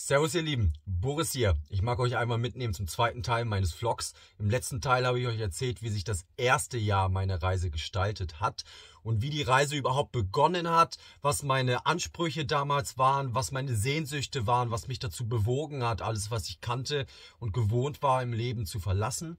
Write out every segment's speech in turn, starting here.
Servus ihr Lieben, Boris hier. Ich mag euch einmal mitnehmen zum zweiten Teil meines Vlogs. Im letzten Teil habe ich euch erzählt, wie sich das erste Jahr meiner Reise gestaltet hat und wie die Reise überhaupt begonnen hat, was meine Ansprüche damals waren, was meine Sehnsüchte waren, was mich dazu bewogen hat, alles was ich kannte und gewohnt war im Leben zu verlassen.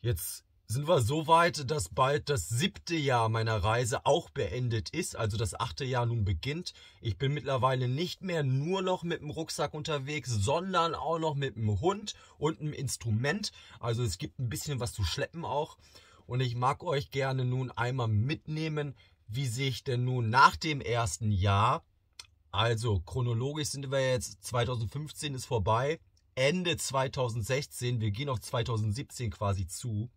Jetzt sind wir so weit, dass bald das siebte Jahr meiner Reise auch beendet ist, also das achte Jahr nun beginnt. Ich bin mittlerweile nicht mehr nur noch mit dem Rucksack unterwegs, sondern auch noch mit dem Hund und einem Instrument. Also es gibt ein bisschen was zu schleppen auch. Und ich mag euch gerne nun einmal mitnehmen, wie sich denn nun nach dem ersten Jahr, also chronologisch sind wir jetzt, 2015 ist vorbei, Ende 2016, wir gehen auf 2017 quasi zu,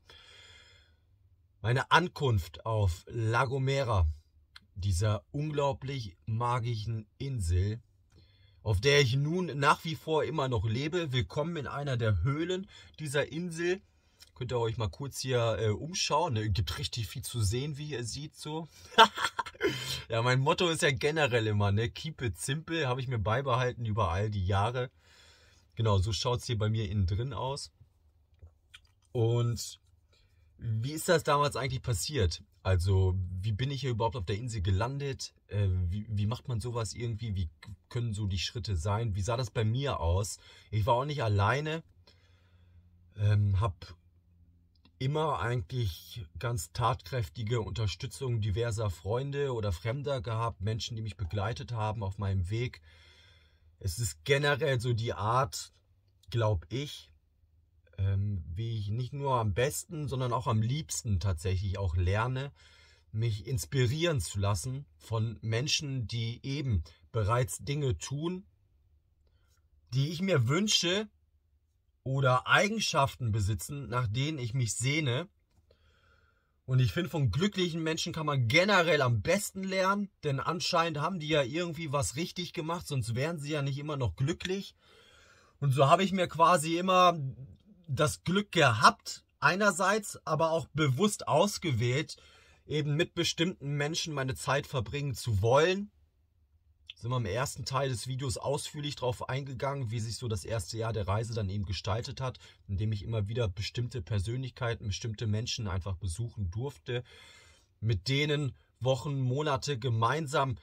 meine Ankunft auf La Gomera, dieser unglaublich magischen Insel, auf der ich nun nach wie vor immer noch lebe. Willkommen in einer der Höhlen dieser Insel. Könnt ihr euch mal kurz hier äh, umschauen. Ne? Gibt richtig viel zu sehen, wie ihr seht so. ja, mein Motto ist ja generell immer, ne? Keep it simple, habe ich mir beibehalten über all die Jahre. Genau, so schaut es hier bei mir innen drin aus. Und wie ist das damals eigentlich passiert? Also, wie bin ich hier überhaupt auf der Insel gelandet? Äh, wie, wie, macht man sowas irgendwie? Wie können so die Schritte sein? Wie sah das bei mir aus? Ich war auch nicht alleine, ähm, habe immer eigentlich ganz tatkräftige Unterstützung diverser Freunde oder Fremder gehabt, Menschen, die mich begleitet haben auf meinem Weg. Es ist generell so die Art, glaube ich, ähm, wie ich nicht nur am besten, sondern auch am liebsten tatsächlich auch lerne, mich inspirieren zu lassen von Menschen, die eben bereits Dinge tun, die ich mir wünsche oder Eigenschaften besitzen, nach denen ich mich sehne. Und ich finde, von glücklichen Menschen kann man generell am besten lernen, denn anscheinend haben die ja irgendwie was richtig gemacht, sonst wären sie ja nicht immer noch glücklich. Und so habe ich mir quasi immer das Glück gehabt, einerseits, aber auch bewusst ausgewählt, eben mit bestimmten Menschen meine Zeit verbringen zu wollen. Sind wir im ersten Teil des Videos ausführlich darauf eingegangen, wie sich so das erste Jahr der Reise dann eben gestaltet hat, indem ich immer wieder bestimmte Persönlichkeiten, bestimmte Menschen einfach besuchen durfte, mit denen Wochen, Monate gemeinsam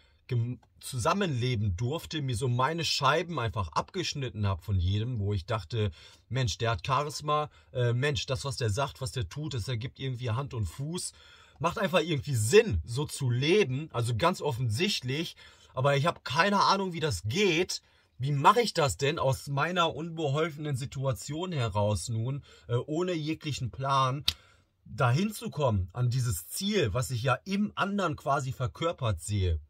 zusammenleben durfte, mir so meine Scheiben einfach abgeschnitten habe von jedem, wo ich dachte, Mensch, der hat Charisma, äh, Mensch, das, was der sagt, was der tut, das ergibt irgendwie Hand und Fuß. Macht einfach irgendwie Sinn, so zu leben, also ganz offensichtlich, aber ich habe keine Ahnung, wie das geht. Wie mache ich das denn aus meiner unbeholfenen Situation heraus nun, äh, ohne jeglichen Plan? dahin zu kommen, an dieses Ziel, was ich ja im anderen quasi verkörpert sehe.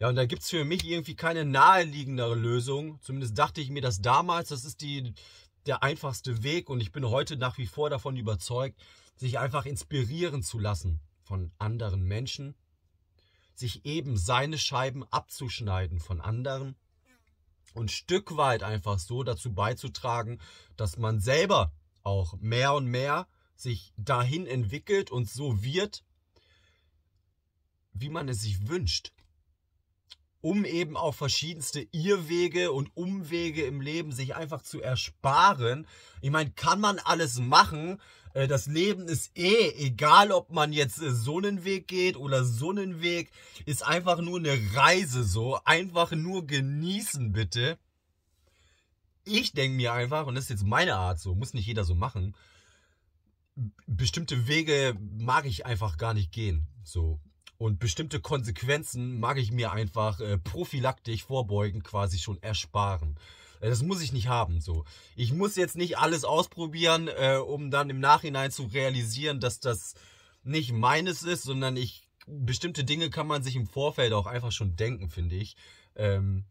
Ja, und da gibt es für mich irgendwie keine naheliegendere Lösung. Zumindest dachte ich mir das damals. Das ist die, der einfachste Weg und ich bin heute nach wie vor davon überzeugt, sich einfach inspirieren zu lassen von anderen Menschen, sich eben seine Scheiben abzuschneiden von anderen und Stück weit einfach so dazu beizutragen, dass man selber auch mehr und mehr sich dahin entwickelt und so wird, wie man es sich wünscht um eben auch verschiedenste Irrwege und Umwege im Leben sich einfach zu ersparen. Ich meine, kann man alles machen. Äh, das Leben ist eh, egal ob man jetzt äh, so einen Weg geht oder so einen Weg, ist einfach nur eine Reise so. Einfach nur genießen bitte. Ich denke mir einfach, und das ist jetzt meine Art so, muss nicht jeder so machen, bestimmte Wege mag ich einfach gar nicht gehen. So, und bestimmte Konsequenzen mag ich mir einfach äh, prophylaktisch vorbeugen, quasi schon ersparen. Äh, das muss ich nicht haben. So, ich muss jetzt nicht alles ausprobieren, äh, um dann im Nachhinein zu realisieren, dass das nicht meines ist, sondern ich bestimmte Dinge kann man sich im Vorfeld auch einfach schon denken, finde ich. Ähm,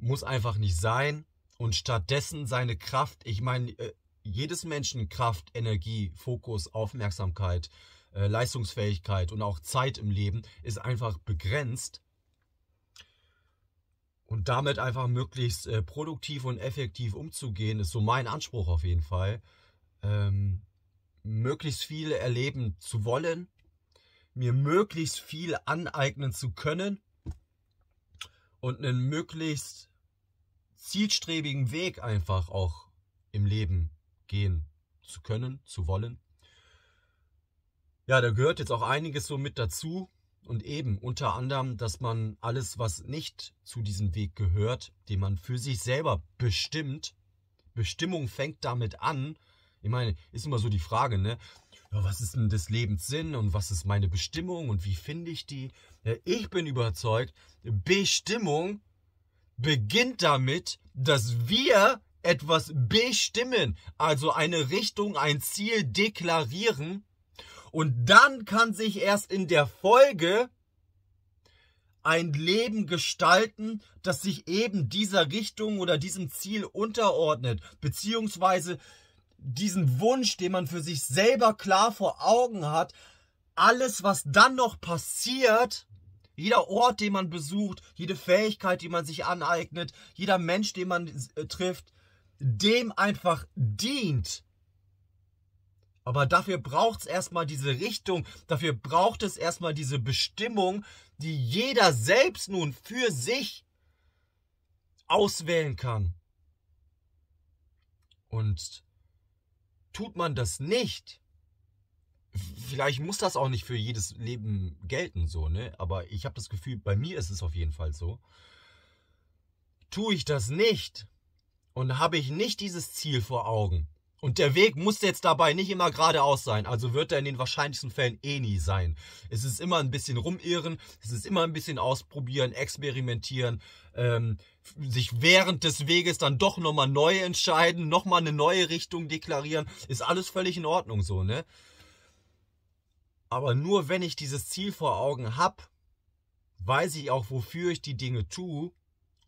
muss einfach nicht sein und stattdessen seine Kraft. Ich meine, äh, jedes Menschen Kraft, Energie, Fokus, Aufmerksamkeit äh, Leistungsfähigkeit und auch Zeit im Leben ist einfach begrenzt. Und damit einfach möglichst äh, produktiv und effektiv umzugehen, ist so mein Anspruch auf jeden Fall. Ähm, möglichst viel erleben zu wollen, mir möglichst viel aneignen zu können und einen möglichst zielstrebigen Weg einfach auch im Leben gehen zu können, zu wollen. Ja, da gehört jetzt auch einiges so mit dazu. Und eben unter anderem, dass man alles, was nicht zu diesem Weg gehört, den man für sich selber bestimmt, Bestimmung fängt damit an. Ich meine, ist immer so die Frage, ne? Ja, was ist denn des Lebens Sinn und was ist meine Bestimmung und wie finde ich die? Ja, ich bin überzeugt, Bestimmung beginnt damit, dass wir etwas bestimmen, also eine Richtung, ein Ziel deklarieren und dann kann sich erst in der Folge ein Leben gestalten, das sich eben dieser Richtung oder diesem Ziel unterordnet, beziehungsweise diesen Wunsch, den man für sich selber klar vor Augen hat, alles, was dann noch passiert, jeder Ort, den man besucht, jede Fähigkeit, die man sich aneignet, jeder Mensch, den man äh, trifft, dem einfach dient aber dafür braucht es erstmal diese Richtung, dafür braucht es erstmal diese Bestimmung, die jeder selbst nun für sich auswählen kann. Und tut man das nicht, vielleicht muss das auch nicht für jedes Leben gelten, so, ne? Aber ich habe das Gefühl, bei mir ist es auf jeden Fall so. Tue ich das nicht und habe ich nicht dieses Ziel vor Augen, und der Weg muss jetzt dabei nicht immer geradeaus sein, also wird er in den wahrscheinlichsten Fällen eh nie sein. Es ist immer ein bisschen rumirren, es ist immer ein bisschen ausprobieren, experimentieren, ähm, sich während des Weges dann doch nochmal neu entscheiden, nochmal eine neue Richtung deklarieren, ist alles völlig in Ordnung so, ne? Aber nur wenn ich dieses Ziel vor Augen hab, weiß ich auch, wofür ich die Dinge tue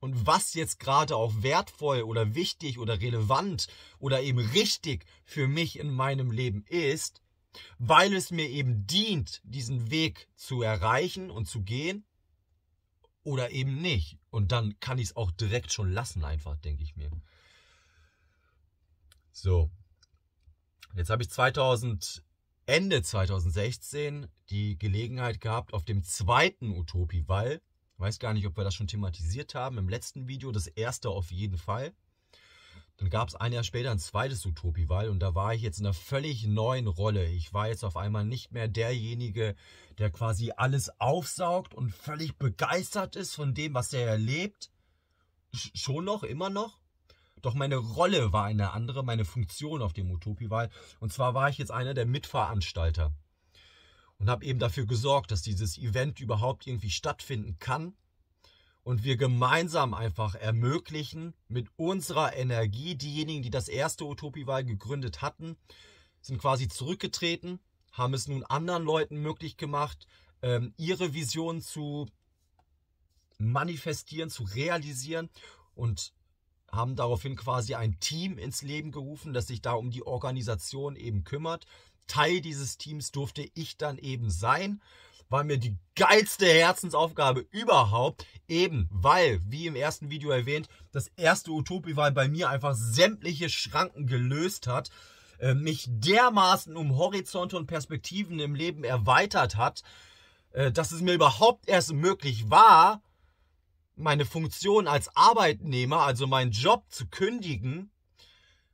und was jetzt gerade auch wertvoll oder wichtig oder relevant oder eben richtig für mich in meinem Leben ist, weil es mir eben dient, diesen Weg zu erreichen und zu gehen oder eben nicht. Und dann kann ich es auch direkt schon lassen, einfach, denke ich mir. So. Jetzt habe ich 2000, Ende 2016 die Gelegenheit gehabt, auf dem zweiten utopie Utopiewall Weiß gar nicht, ob wir das schon thematisiert haben im letzten Video. Das erste auf jeden Fall. Dann gab es ein Jahr später ein zweites Utopiewald und da war ich jetzt in einer völlig neuen Rolle. Ich war jetzt auf einmal nicht mehr derjenige, der quasi alles aufsaugt und völlig begeistert ist von dem, was er erlebt. schon noch, immer noch. Doch meine Rolle war eine andere, meine Funktion auf dem Utopiewald. Und zwar war ich jetzt einer der Mitveranstalter und habe eben dafür gesorgt, dass dieses Event überhaupt irgendwie stattfinden kann und wir gemeinsam einfach ermöglichen, mit unserer Energie, diejenigen, die das erste Utopiewahl gegründet hatten, sind quasi zurückgetreten, haben es nun anderen Leuten möglich gemacht, ähm, ihre Vision zu manifestieren, zu realisieren und haben daraufhin quasi ein Team ins Leben gerufen, das sich da um die Organisation eben kümmert, Teil dieses Teams durfte ich dann eben sein. War mir die geilste Herzensaufgabe überhaupt. Eben, weil, wie im ersten Video erwähnt, das erste Utopiewahl bei mir einfach sämtliche Schranken gelöst hat äh, mich dermaßen um Horizonte und Perspektiven im Leben erweitert hat, äh, dass es mir überhaupt erst möglich war, meine Funktion als Arbeitnehmer, also meinen Job zu kündigen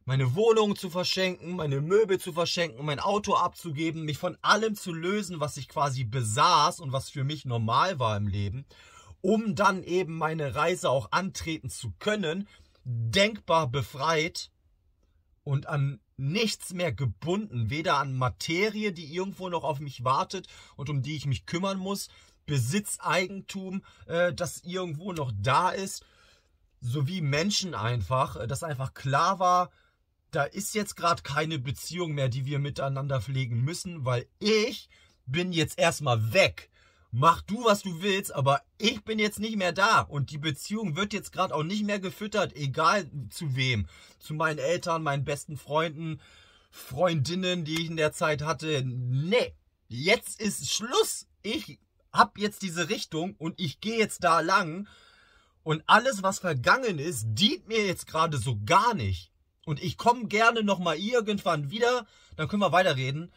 meine Wohnung zu verschenken, meine Möbel zu verschenken, mein Auto abzugeben, mich von allem zu lösen, was ich quasi besaß und was für mich normal war im Leben, um dann eben meine Reise auch antreten zu können, denkbar befreit und an nichts mehr gebunden, weder an Materie, die irgendwo noch auf mich wartet und um die ich mich kümmern muss, Besitzeigentum, äh, das irgendwo noch da ist, sowie Menschen einfach, äh, dass einfach klar war, da ist jetzt gerade keine Beziehung mehr, die wir miteinander pflegen müssen, weil ich bin jetzt erstmal weg. Mach du, was du willst, aber ich bin jetzt nicht mehr da und die Beziehung wird jetzt gerade auch nicht mehr gefüttert, egal zu wem. Zu meinen Eltern, meinen besten Freunden, Freundinnen, die ich in der Zeit hatte. Nee, jetzt ist Schluss. Ich hab jetzt diese Richtung und ich gehe jetzt da lang und alles, was vergangen ist, dient mir jetzt gerade so gar nicht. Und ich komme gerne nochmal irgendwann wieder, dann können wir weiterreden.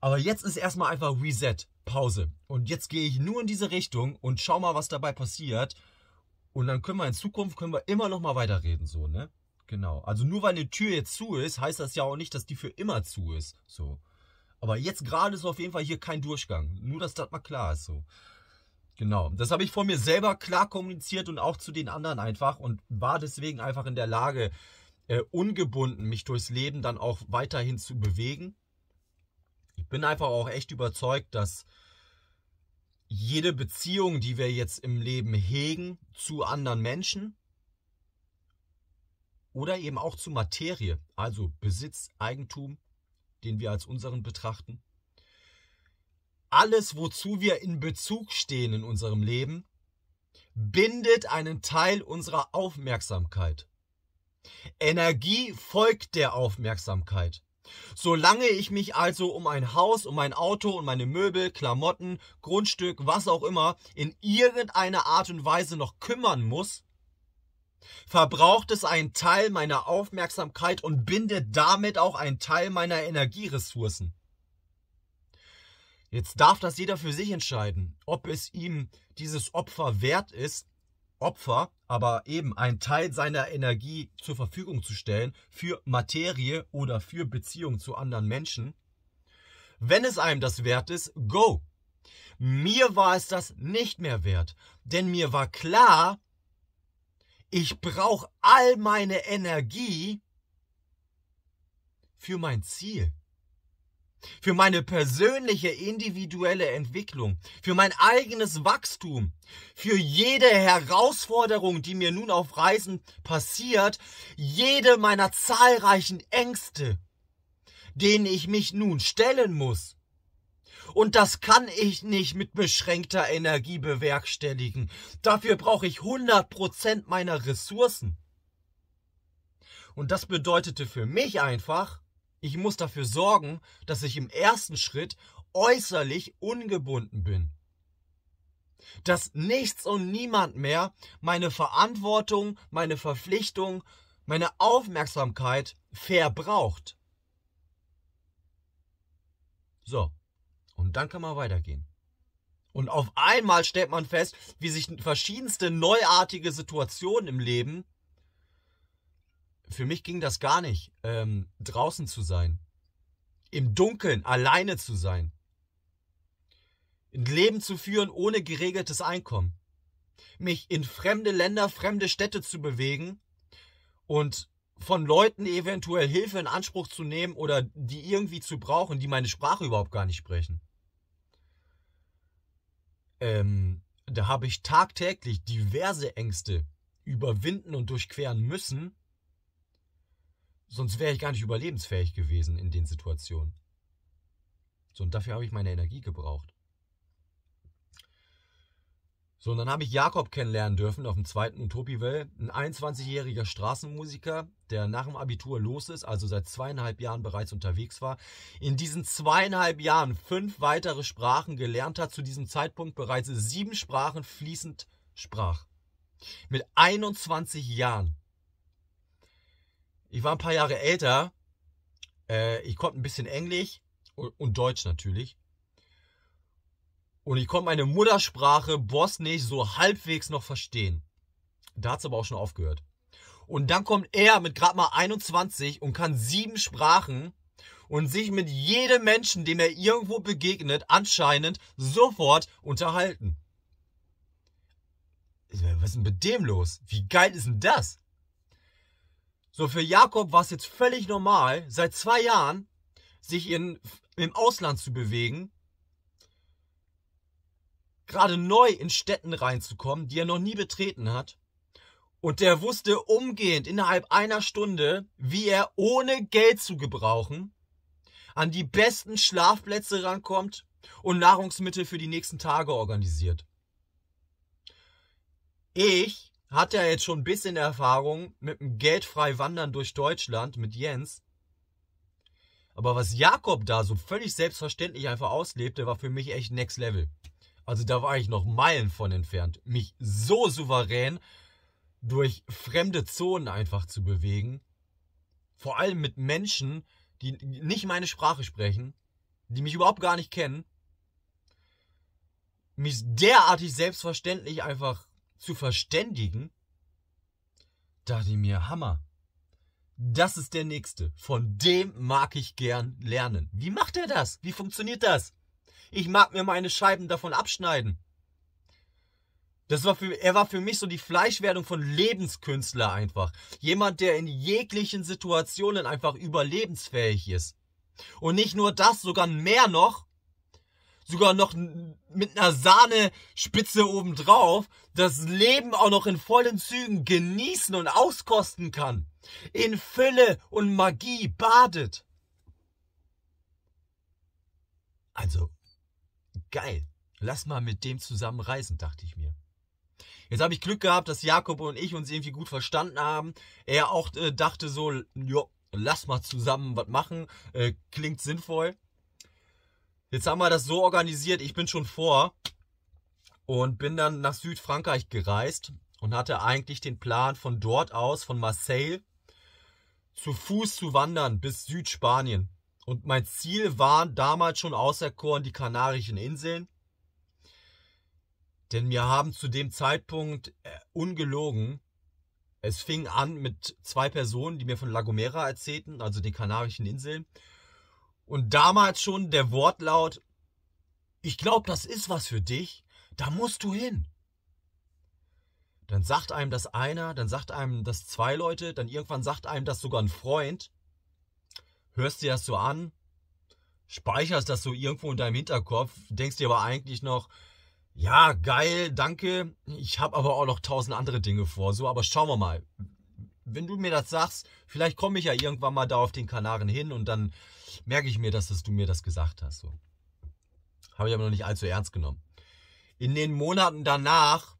Aber jetzt ist erstmal einfach Reset, Pause. Und jetzt gehe ich nur in diese Richtung und schau mal, was dabei passiert. Und dann können wir in Zukunft können wir immer nochmal weiterreden, so, ne? Genau. Also nur weil eine Tür jetzt zu ist, heißt das ja auch nicht, dass die für immer zu ist, so. Aber jetzt gerade ist auf jeden Fall hier kein Durchgang. Nur, dass das mal klar ist, so. Genau. Das habe ich vor mir selber klar kommuniziert und auch zu den anderen einfach und war deswegen einfach in der Lage, äh, ungebunden mich durchs Leben dann auch weiterhin zu bewegen. Ich bin einfach auch echt überzeugt, dass jede Beziehung, die wir jetzt im Leben hegen zu anderen Menschen oder eben auch zu Materie, also Besitz, Eigentum, den wir als unseren betrachten, alles, wozu wir in Bezug stehen in unserem Leben, bindet einen Teil unserer Aufmerksamkeit. Energie folgt der Aufmerksamkeit. Solange ich mich also um ein Haus, um ein Auto und um meine Möbel, Klamotten, Grundstück, was auch immer, in irgendeiner Art und Weise noch kümmern muss, verbraucht es einen Teil meiner Aufmerksamkeit und bindet damit auch einen Teil meiner Energieressourcen. Jetzt darf das jeder für sich entscheiden, ob es ihm dieses Opfer wert ist, Opfer, aber eben einen Teil seiner Energie zur Verfügung zu stellen für Materie oder für Beziehung zu anderen Menschen. Wenn es einem das wert ist, go. Mir war es das nicht mehr wert, denn mir war klar, ich brauche all meine Energie für mein Ziel für meine persönliche individuelle Entwicklung, für mein eigenes Wachstum, für jede Herausforderung, die mir nun auf Reisen passiert, jede meiner zahlreichen Ängste, denen ich mich nun stellen muss. Und das kann ich nicht mit beschränkter Energie bewerkstelligen. Dafür brauche ich 100% Prozent meiner Ressourcen. Und das bedeutete für mich einfach, ich muss dafür sorgen, dass ich im ersten Schritt äußerlich ungebunden bin. Dass nichts und niemand mehr meine Verantwortung, meine Verpflichtung, meine Aufmerksamkeit verbraucht. So, und dann kann man weitergehen. Und auf einmal stellt man fest, wie sich verschiedenste neuartige Situationen im Leben für mich ging das gar nicht, ähm, draußen zu sein. Im Dunkeln alleine zu sein. Ein Leben zu führen ohne geregeltes Einkommen. Mich in fremde Länder, fremde Städte zu bewegen und von Leuten eventuell Hilfe in Anspruch zu nehmen oder die irgendwie zu brauchen, die meine Sprache überhaupt gar nicht sprechen. Ähm, da habe ich tagtäglich diverse Ängste überwinden und durchqueren müssen, Sonst wäre ich gar nicht überlebensfähig gewesen in den Situationen. So, und dafür habe ich meine Energie gebraucht. So, und dann habe ich Jakob kennenlernen dürfen auf dem zweiten Utopiwell, ein 21-jähriger Straßenmusiker, der nach dem Abitur los ist, also seit zweieinhalb Jahren bereits unterwegs war, in diesen zweieinhalb Jahren fünf weitere Sprachen gelernt hat, zu diesem Zeitpunkt bereits sieben Sprachen fließend sprach. Mit 21 Jahren. Ich war ein paar Jahre älter. Äh, ich konnte ein bisschen Englisch und, und Deutsch natürlich. Und ich konnte meine Muttersprache Bosnisch so halbwegs noch verstehen. Da hat es aber auch schon aufgehört. Und dann kommt er mit gerade mal 21 und kann sieben Sprachen und sich mit jedem Menschen, dem er irgendwo begegnet, anscheinend sofort unterhalten. Was ist denn mit dem los? Wie geil ist denn das? So, für Jakob war es jetzt völlig normal, seit zwei Jahren sich in, im Ausland zu bewegen, gerade neu in Städten reinzukommen, die er noch nie betreten hat. Und der wusste umgehend innerhalb einer Stunde, wie er ohne Geld zu gebrauchen an die besten Schlafplätze rankommt und Nahrungsmittel für die nächsten Tage organisiert. Ich hat ja jetzt schon ein bisschen Erfahrung mit dem geldfrei Wandern durch Deutschland mit Jens. Aber was Jakob da so völlig selbstverständlich einfach auslebte, war für mich echt Next Level. Also da war ich noch Meilen von entfernt, mich so souverän durch fremde Zonen einfach zu bewegen. Vor allem mit Menschen, die nicht meine Sprache sprechen, die mich überhaupt gar nicht kennen. Mich derartig selbstverständlich einfach zu verständigen, dachte ich mir, Hammer. Das ist der nächste. Von dem mag ich gern lernen. Wie macht er das? Wie funktioniert das? Ich mag mir meine Scheiben davon abschneiden. Das war für, er war für mich so die Fleischwerdung von Lebenskünstler einfach. Jemand, der in jeglichen Situationen einfach überlebensfähig ist. Und nicht nur das, sogar mehr noch sogar noch mit einer Sahnespitze obendrauf das Leben auch noch in vollen Zügen genießen und auskosten kann. In Fülle und Magie badet. Also, geil. Lass mal mit dem zusammen reisen, dachte ich mir. Jetzt habe ich Glück gehabt, dass Jakob und ich uns irgendwie gut verstanden haben. Er auch äh, dachte so, jo, lass mal zusammen was machen, äh, klingt sinnvoll. Jetzt haben wir das so organisiert, ich bin schon vor und bin dann nach Südfrankreich gereist und hatte eigentlich den Plan, von dort aus, von Marseille, zu Fuß zu wandern bis Südspanien. Und mein Ziel waren damals schon auserkoren die Kanarischen Inseln. Denn mir haben zu dem Zeitpunkt äh, ungelogen, es fing an mit zwei Personen, die mir von La Gomera erzählten, also den Kanarischen Inseln. Und damals schon der Wortlaut, ich glaube, das ist was für dich, da musst du hin. Dann sagt einem das einer, dann sagt einem das zwei Leute, dann irgendwann sagt einem das sogar ein Freund. Hörst dir das so an, speicherst das so irgendwo in deinem Hinterkopf, denkst dir aber eigentlich noch, ja, geil, danke, ich habe aber auch noch tausend andere Dinge vor, so, aber schauen wir mal. Wenn du mir das sagst, vielleicht komme ich ja irgendwann mal da auf den Kanaren hin und dann merke ich mir, dass das, du mir das gesagt hast. So. Habe ich aber noch nicht allzu ernst genommen. In den Monaten danach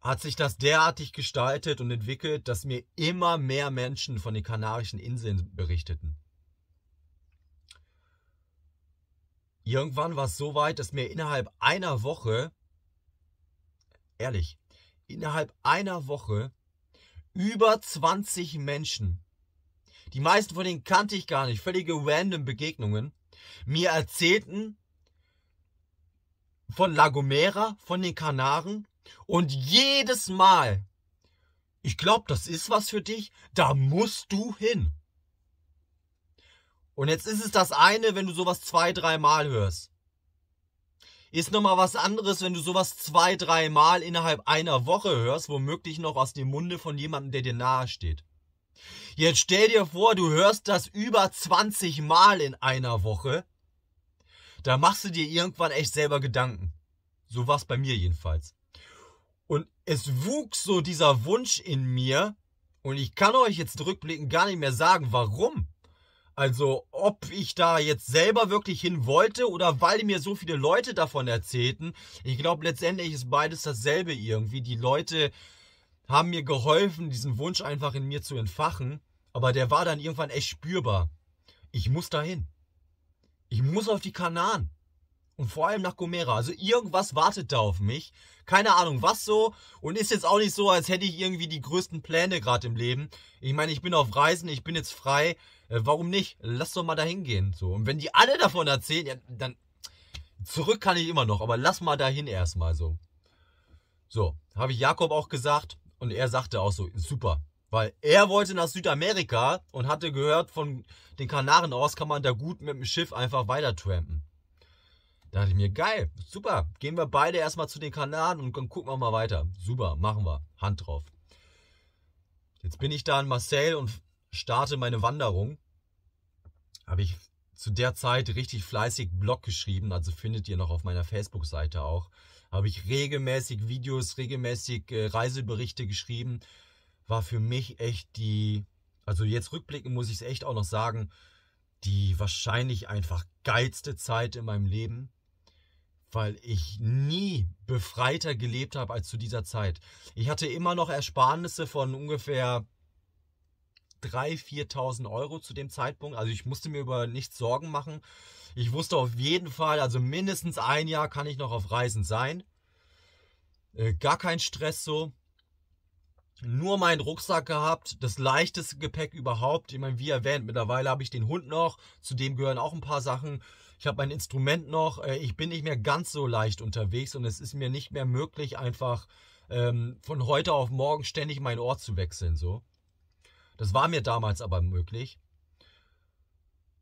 hat sich das derartig gestaltet und entwickelt, dass mir immer mehr Menschen von den Kanarischen Inseln berichteten. Irgendwann war es so weit, dass mir innerhalb einer Woche, ehrlich, innerhalb einer Woche über 20 Menschen die meisten von denen kannte ich gar nicht, völlige random Begegnungen, mir erzählten von La Gomera, von den Kanaren und jedes Mal, ich glaube, das ist was für dich, da musst du hin. Und jetzt ist es das eine, wenn du sowas zwei, dreimal hörst. Ist nochmal was anderes, wenn du sowas zwei, dreimal innerhalb einer Woche hörst, womöglich noch aus dem Munde von jemandem, der dir nahe steht. Jetzt stell dir vor, du hörst das über 20 Mal in einer Woche. Da machst du dir irgendwann echt selber Gedanken. So war es bei mir jedenfalls. Und es wuchs so dieser Wunsch in mir. Und ich kann euch jetzt rückblickend gar nicht mehr sagen, warum. Also, ob ich da jetzt selber wirklich hin wollte oder weil mir so viele Leute davon erzählten. Ich glaube, letztendlich ist beides dasselbe irgendwie. Die Leute haben mir geholfen, diesen Wunsch einfach in mir zu entfachen. Aber der war dann irgendwann echt spürbar. Ich muss dahin. Ich muss auf die Kanaren. Und vor allem nach Gomera. Also irgendwas wartet da auf mich. Keine Ahnung, was so. Und ist jetzt auch nicht so, als hätte ich irgendwie die größten Pläne gerade im Leben. Ich meine, ich bin auf Reisen, ich bin jetzt frei. Äh, warum nicht? Lass doch mal dahin gehen. So. Und wenn die alle davon erzählen, ja, dann zurück kann ich immer noch. Aber lass mal dahin erstmal so. So, habe ich Jakob auch gesagt. Und er sagte auch so, super, weil er wollte nach Südamerika und hatte gehört, von den Kanaren aus kann man da gut mit dem Schiff einfach weiter trampen. Da dachte ich mir, geil, super, gehen wir beide erstmal zu den Kanaren und dann gucken wir mal weiter. Super, machen wir. Hand drauf. Jetzt bin ich da in Marseille und starte meine Wanderung. Habe ich zu der Zeit richtig fleißig Blog geschrieben, also findet ihr noch auf meiner Facebook-Seite auch. Habe ich regelmäßig Videos, regelmäßig äh, Reiseberichte geschrieben war für mich echt die, also jetzt rückblickend muss ich es echt auch noch sagen, die wahrscheinlich einfach geilste Zeit in meinem Leben, weil ich nie befreiter gelebt habe als zu dieser Zeit. Ich hatte immer noch Ersparnisse von ungefähr 3.000, 4.000 Euro zu dem Zeitpunkt. Also ich musste mir über nichts Sorgen machen. Ich wusste auf jeden Fall, also mindestens ein Jahr kann ich noch auf Reisen sein. Äh, gar kein Stress so nur meinen Rucksack gehabt, das leichteste Gepäck überhaupt. Ich meine, wie erwähnt, mittlerweile habe ich den Hund noch, zu dem gehören auch ein paar Sachen. Ich habe mein Instrument noch, äh, ich bin nicht mehr ganz so leicht unterwegs und es ist mir nicht mehr möglich, einfach ähm, von heute auf morgen ständig meinen Ort zu wechseln. So, Das war mir damals aber möglich.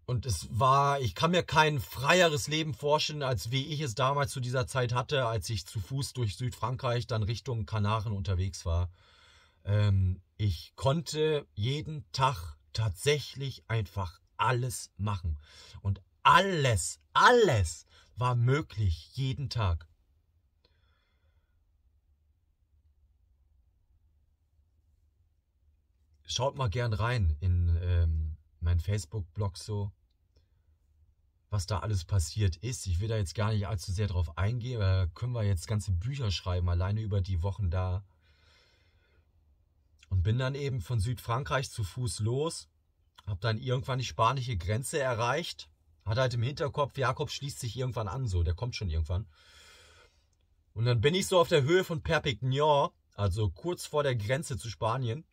Und es war, ich kann mir kein freieres Leben vorstellen, als wie ich es damals zu dieser Zeit hatte, als ich zu Fuß durch Südfrankreich dann Richtung Kanaren unterwegs war. Ähm, ich konnte jeden Tag tatsächlich einfach alles machen. Und alles, alles war möglich, jeden Tag. Schaut mal gern rein in ähm, meinen Facebook-Blog so, was da alles passiert ist. Ich will da jetzt gar nicht allzu sehr drauf eingehen, da können wir jetzt ganze Bücher schreiben, alleine über die Wochen da. Und bin dann eben von Südfrankreich zu Fuß los, habe dann irgendwann die spanische Grenze erreicht, hatte halt im Hinterkopf, Jakob schließt sich irgendwann an, so, der kommt schon irgendwann. Und dann bin ich so auf der Höhe von Perpignan, also kurz vor der Grenze zu Spanien,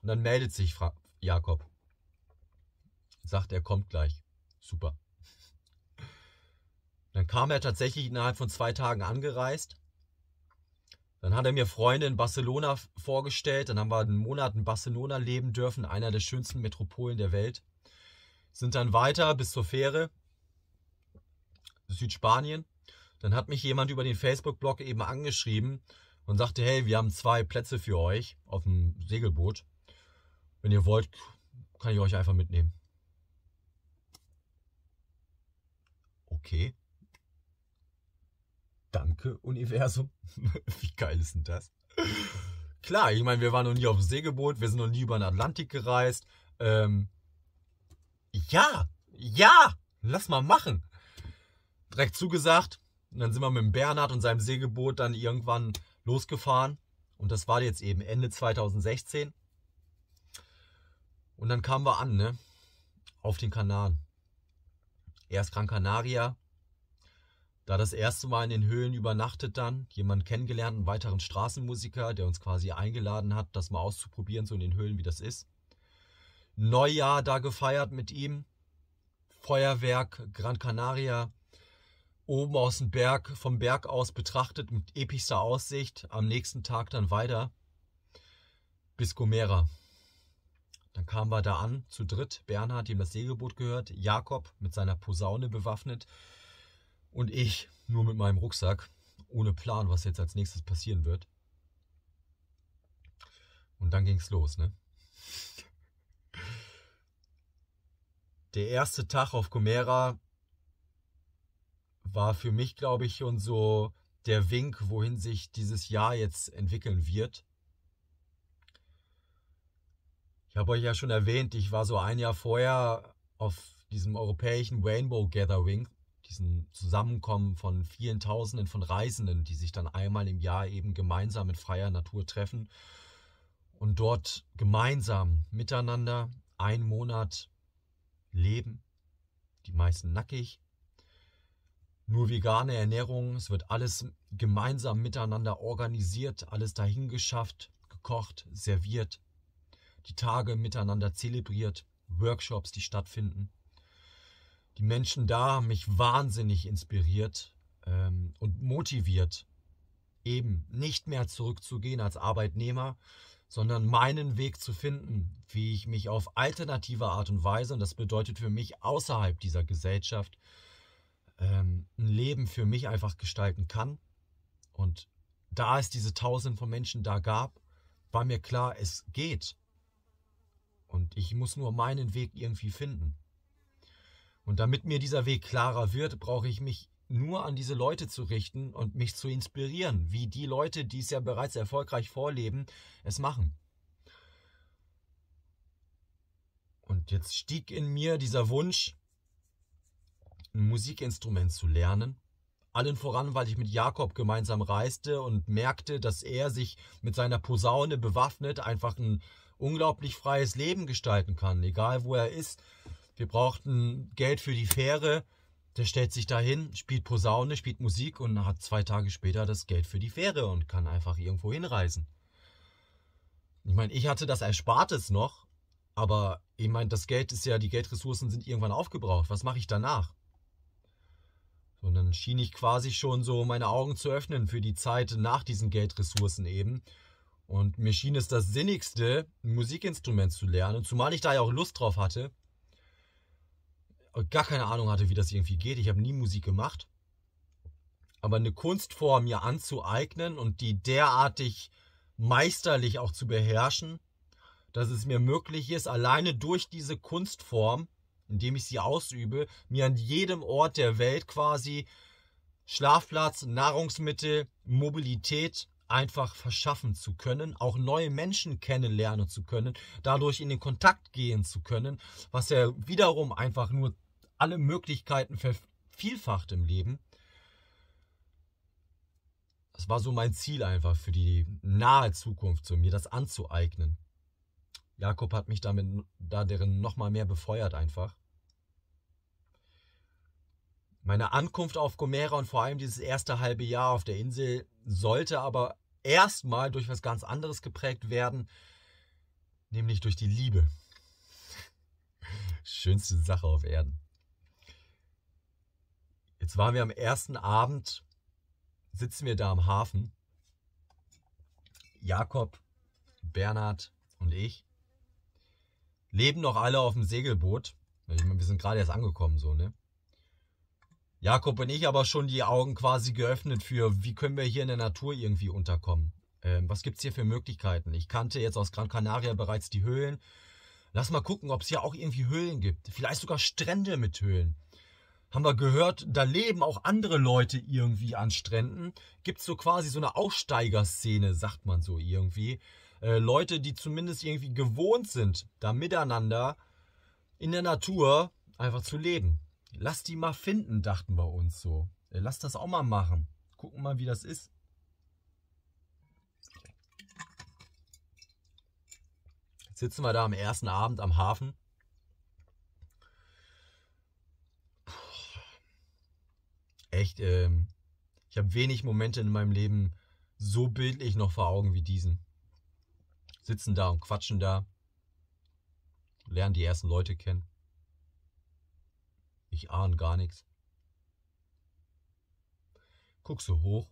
und dann meldet sich Fra Jakob. Sagt, er kommt gleich. Super. Dann kam er tatsächlich innerhalb von zwei Tagen angereist. Dann hat er mir Freunde in Barcelona vorgestellt. Dann haben wir einen Monat in Barcelona leben dürfen, einer der schönsten Metropolen der Welt. Sind dann weiter bis zur Fähre, Südspanien. Dann hat mich jemand über den Facebook-Blog eben angeschrieben und sagte, hey, wir haben zwei Plätze für euch auf dem Segelboot. Wenn ihr wollt, kann ich euch einfach mitnehmen. Okay. Danke, Universum. Wie geil ist denn das? Klar, ich meine, wir waren noch nie auf dem Segelboot, wir sind noch nie über den Atlantik gereist. Ähm, ja, ja, lass mal machen. Direkt zugesagt. Und dann sind wir mit Bernhard und seinem Segelboot dann irgendwann losgefahren. Und das war jetzt eben Ende 2016. Und dann kamen wir an, ne? Auf den Kanaren. Erst Gran Canaria, da das erste Mal in den Höhlen übernachtet dann, jemand kennengelernt, einen weiteren Straßenmusiker, der uns quasi eingeladen hat, das mal auszuprobieren, so in den Höhlen, wie das ist. Neujahr da gefeiert mit ihm, Feuerwerk, Gran Canaria, oben aus dem Berg, vom Berg aus betrachtet, mit epischster Aussicht, am nächsten Tag dann weiter bis Gomera. Dann kamen wir da an, zu dritt, Bernhard, dem das Segelboot gehört, Jakob mit seiner Posaune bewaffnet, und ich nur mit meinem Rucksack, ohne Plan, was jetzt als nächstes passieren wird. Und dann ging's los, ne? Der erste Tag auf Gomera war für mich, glaube ich, schon so der Wink, wohin sich dieses Jahr jetzt entwickeln wird. Ich habe euch ja schon erwähnt, ich war so ein Jahr vorher auf diesem europäischen Rainbow Gathering diesen Zusammenkommen von vielen Tausenden von Reisenden, die sich dann einmal im Jahr eben gemeinsam in freier Natur treffen und dort gemeinsam miteinander einen Monat leben, die meisten nackig, nur vegane Ernährung, es wird alles gemeinsam miteinander organisiert, alles dahin geschafft, gekocht, serviert, die Tage miteinander zelebriert, Workshops, die stattfinden die Menschen da haben mich wahnsinnig inspiriert ähm, und motiviert, eben nicht mehr zurückzugehen als Arbeitnehmer, sondern meinen Weg zu finden, wie ich mich auf alternative Art und Weise, und das bedeutet für mich außerhalb dieser Gesellschaft, ähm, ein Leben für mich einfach gestalten kann. Und da es diese Tausenden von Menschen da gab, war mir klar, es geht. Und ich muss nur meinen Weg irgendwie finden. Und damit mir dieser Weg klarer wird, brauche ich mich nur an diese Leute zu richten und mich zu inspirieren, wie die Leute, die es ja bereits erfolgreich vorleben, es machen. Und jetzt stieg in mir dieser Wunsch, ein Musikinstrument zu lernen. Allen voran, weil ich mit Jakob gemeinsam reiste und merkte, dass er sich mit seiner Posaune bewaffnet einfach ein unglaublich freies Leben gestalten kann, egal wo er ist. Wir brauchten Geld für die Fähre. Der stellt sich dahin, spielt Posaune, spielt Musik und hat zwei Tage später das Geld für die Fähre und kann einfach irgendwo hinreisen. Ich meine, ich hatte das Erspartes noch, aber ich meine, das Geld ist ja, die Geldressourcen sind irgendwann aufgebraucht. Was mache ich danach? Und dann schien ich quasi schon so meine Augen zu öffnen für die Zeit nach diesen Geldressourcen eben. Und mir schien es das Sinnigste, ein Musikinstrument zu lernen. Und Zumal ich da ja auch Lust drauf hatte gar keine Ahnung hatte, wie das irgendwie geht. Ich habe nie Musik gemacht. Aber eine Kunstform mir anzueignen und die derartig meisterlich auch zu beherrschen, dass es mir möglich ist, alleine durch diese Kunstform, indem ich sie ausübe, mir an jedem Ort der Welt quasi Schlafplatz, Nahrungsmittel, Mobilität einfach verschaffen zu können, auch neue Menschen kennenlernen zu können, dadurch in den Kontakt gehen zu können, was ja wiederum einfach nur alle Möglichkeiten vervielfacht im Leben. Das war so mein Ziel einfach für die nahe Zukunft, so mir das anzueignen. Jakob hat mich damit da darin nochmal mehr befeuert einfach. Meine Ankunft auf Gomera und vor allem dieses erste halbe Jahr auf der Insel sollte aber erstmal durch was ganz anderes geprägt werden, nämlich durch die Liebe. Schönste Sache auf Erden. Jetzt waren wir am ersten Abend, sitzen wir da am Hafen. Jakob, Bernhard und ich leben noch alle auf dem Segelboot. Ich meine, wir sind gerade erst angekommen, so, ne? Jakob und ich aber schon die Augen quasi geöffnet für, wie können wir hier in der Natur irgendwie unterkommen? Ähm, was es hier für Möglichkeiten? Ich kannte jetzt aus Gran Canaria bereits die Höhlen. Lass mal gucken, ob es hier auch irgendwie Höhlen gibt. Vielleicht sogar Strände mit Höhlen haben wir gehört, da leben auch andere Leute irgendwie an Stränden. Gibt es so quasi so eine Aussteigerszene, sagt man so irgendwie. Äh, Leute, die zumindest irgendwie gewohnt sind, da miteinander in der Natur einfach zu leben. Lass die mal finden, dachten wir uns so. Äh, lass das auch mal machen. Gucken mal, wie das ist. Jetzt sitzen wir da am ersten Abend am Hafen echt, ähm, ich habe wenig Momente in meinem Leben so bildlich noch vor Augen wie diesen. Sitzen da und quatschen da, lernen die ersten Leute kennen. Ich ahne gar nichts. Guck so hoch.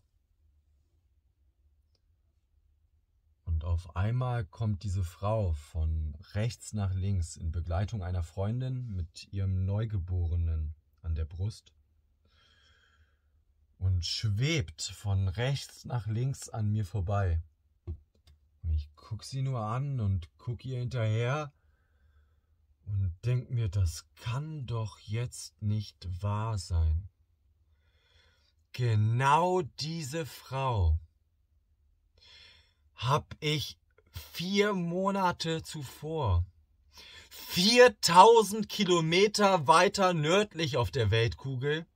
Und auf einmal kommt diese Frau von rechts nach links in Begleitung einer Freundin mit ihrem Neugeborenen an der Brust und schwebt von rechts nach links an mir vorbei. Ich guck sie nur an und guck ihr hinterher und denk mir, das kann doch jetzt nicht wahr sein. Genau diese Frau hab ich vier Monate zuvor 4000 Kilometer weiter nördlich auf der Weltkugel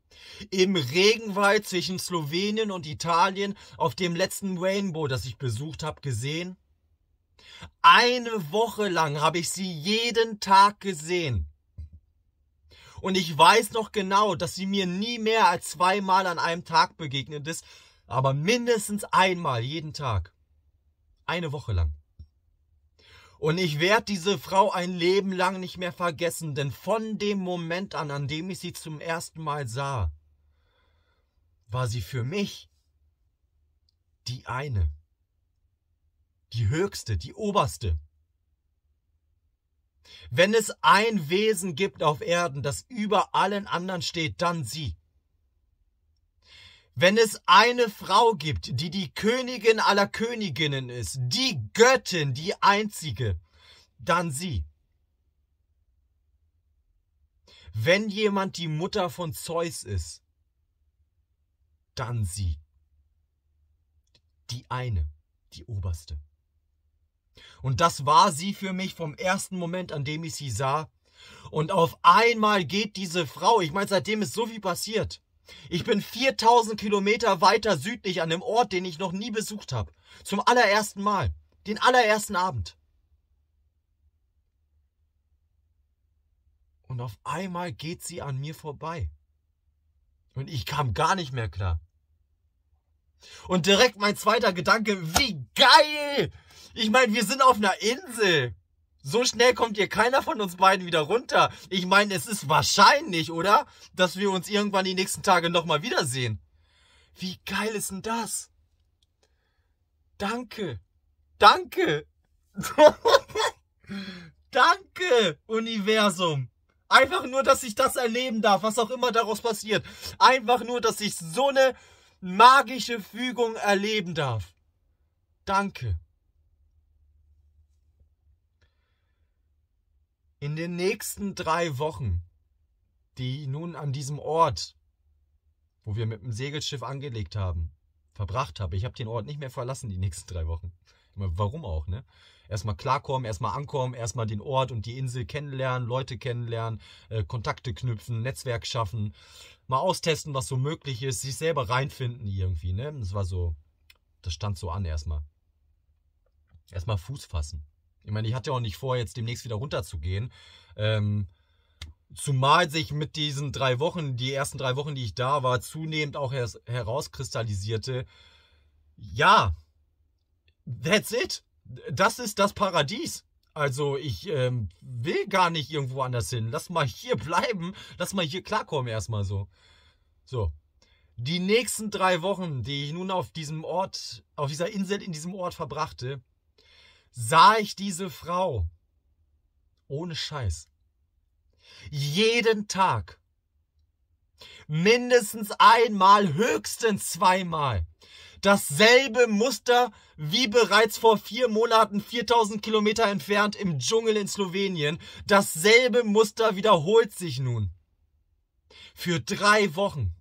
im Regenwald zwischen Slowenien und Italien auf dem letzten Rainbow, das ich besucht habe, gesehen. Eine Woche lang habe ich sie jeden Tag gesehen. Und ich weiß noch genau, dass sie mir nie mehr als zweimal an einem Tag begegnet ist, aber mindestens einmal jeden Tag. Eine Woche lang. Und ich werde diese Frau ein Leben lang nicht mehr vergessen, denn von dem Moment an, an dem ich sie zum ersten Mal sah, war sie für mich die eine, die höchste, die oberste. Wenn es ein Wesen gibt auf Erden, das über allen anderen steht, dann sie. Wenn es eine Frau gibt, die die Königin aller Königinnen ist, die Göttin, die einzige, dann sie. Wenn jemand die Mutter von Zeus ist, dann sie. Die eine, die oberste. Und das war sie für mich vom ersten Moment, an dem ich sie sah. Und auf einmal geht diese Frau, ich meine, seitdem ist so viel passiert. Ich bin 4000 Kilometer weiter südlich an einem Ort, den ich noch nie besucht habe. Zum allerersten Mal. Den allerersten Abend. Und auf einmal geht sie an mir vorbei. Und ich kam gar nicht mehr klar. Und direkt mein zweiter Gedanke, wie geil! Ich meine, wir sind auf einer Insel. So schnell kommt hier keiner von uns beiden wieder runter. Ich meine, es ist wahrscheinlich, oder? Dass wir uns irgendwann die nächsten Tage nochmal wiedersehen. Wie geil ist denn das? Danke. Danke. Danke, Universum. Einfach nur, dass ich das erleben darf, was auch immer daraus passiert. Einfach nur, dass ich so eine magische Fügung erleben darf. Danke. in den nächsten drei Wochen, die nun an diesem Ort, wo wir mit dem Segelschiff angelegt haben, verbracht habe. Ich habe den Ort nicht mehr verlassen die nächsten drei Wochen. Warum auch, ne? Erstmal klarkommen, erstmal ankommen, erstmal den Ort und die Insel kennenlernen, Leute kennenlernen, äh, Kontakte knüpfen, Netzwerk schaffen, mal austesten, was so möglich ist, sich selber reinfinden irgendwie, ne? Das war so, das stand so an erstmal. Erstmal Fuß fassen. Ich meine, ich hatte auch nicht vor, jetzt demnächst wieder runterzugehen. Ähm, zumal sich mit diesen drei Wochen, die ersten drei Wochen, die ich da war, zunehmend auch herauskristallisierte, ja, that's it. Das ist das Paradies. Also ich ähm, will gar nicht irgendwo anders hin. Lass mal hier bleiben. Lass mal hier klarkommen erstmal so. So. Die nächsten drei Wochen, die ich nun auf diesem Ort, auf dieser Insel in diesem Ort verbrachte, sah ich diese Frau. Ohne Scheiß. Jeden Tag. Mindestens einmal, höchstens zweimal. Dasselbe Muster wie bereits vor vier Monaten 4000 Kilometer entfernt im Dschungel in Slowenien. Dasselbe Muster wiederholt sich nun. Für drei Wochen.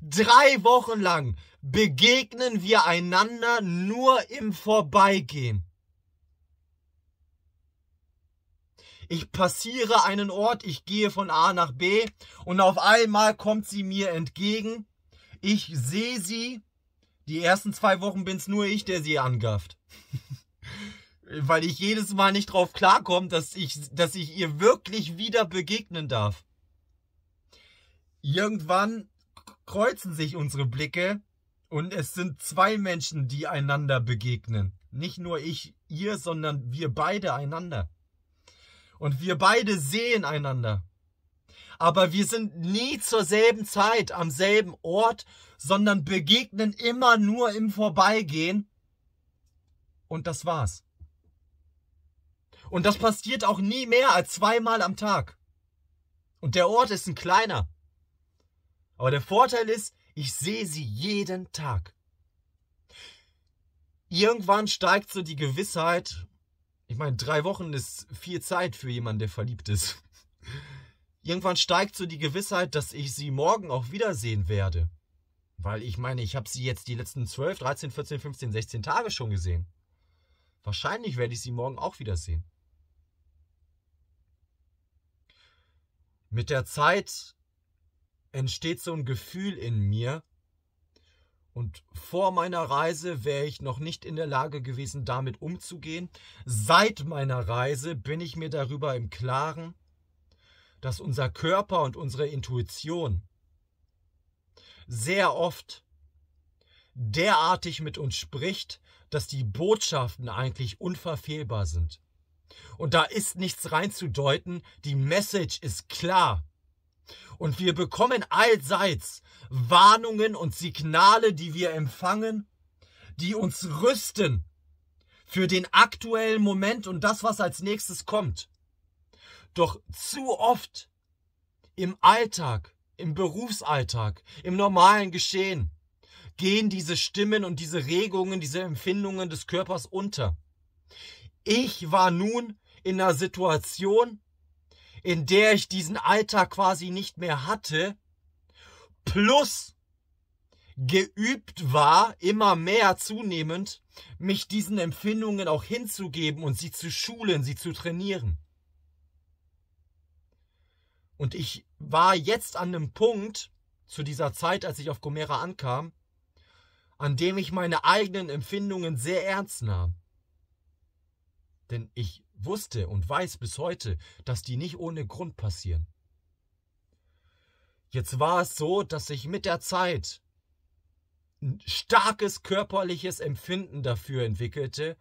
Drei Wochen lang begegnen wir einander nur im Vorbeigehen. Ich passiere einen Ort, ich gehe von A nach B und auf einmal kommt sie mir entgegen. Ich sehe sie. Die ersten zwei Wochen bin es nur ich, der sie angafft. Weil ich jedes Mal nicht drauf klarkomme, dass ich, dass ich ihr wirklich wieder begegnen darf. Irgendwann kreuzen sich unsere Blicke und es sind zwei Menschen, die einander begegnen. Nicht nur ich, ihr, sondern wir beide einander. Und wir beide sehen einander. Aber wir sind nie zur selben Zeit am selben Ort, sondern begegnen immer nur im Vorbeigehen. Und das war's. Und das passiert auch nie mehr als zweimal am Tag. Und der Ort ist ein kleiner. Aber der Vorteil ist, ich sehe sie jeden Tag. Irgendwann steigt so die Gewissheit, ich meine, drei Wochen ist viel Zeit für jemanden, der verliebt ist. Irgendwann steigt so die Gewissheit, dass ich sie morgen auch wiedersehen werde. Weil ich meine, ich habe sie jetzt die letzten 12, 13, 14, 15, 16 Tage schon gesehen. Wahrscheinlich werde ich sie morgen auch wiedersehen. Mit der Zeit entsteht so ein Gefühl in mir. Und vor meiner Reise wäre ich noch nicht in der Lage gewesen, damit umzugehen. Seit meiner Reise bin ich mir darüber im Klaren, dass unser Körper und unsere Intuition sehr oft derartig mit uns spricht, dass die Botschaften eigentlich unverfehlbar sind. Und da ist nichts reinzudeuten, die Message ist klar. Und wir bekommen allseits Warnungen und Signale, die wir empfangen, die uns rüsten für den aktuellen Moment und das, was als nächstes kommt. Doch zu oft im Alltag, im Berufsalltag, im normalen Geschehen gehen diese Stimmen und diese Regungen, diese Empfindungen des Körpers unter. Ich war nun in einer Situation, in der ich diesen Alltag quasi nicht mehr hatte, plus geübt war, immer mehr zunehmend, mich diesen Empfindungen auch hinzugeben und sie zu schulen, sie zu trainieren. Und ich war jetzt an einem Punkt, zu dieser Zeit, als ich auf Gomera ankam, an dem ich meine eigenen Empfindungen sehr ernst nahm. Denn ich wusste und weiß bis heute, dass die nicht ohne Grund passieren. Jetzt war es so, dass ich mit der Zeit ein starkes körperliches Empfinden dafür entwickelte,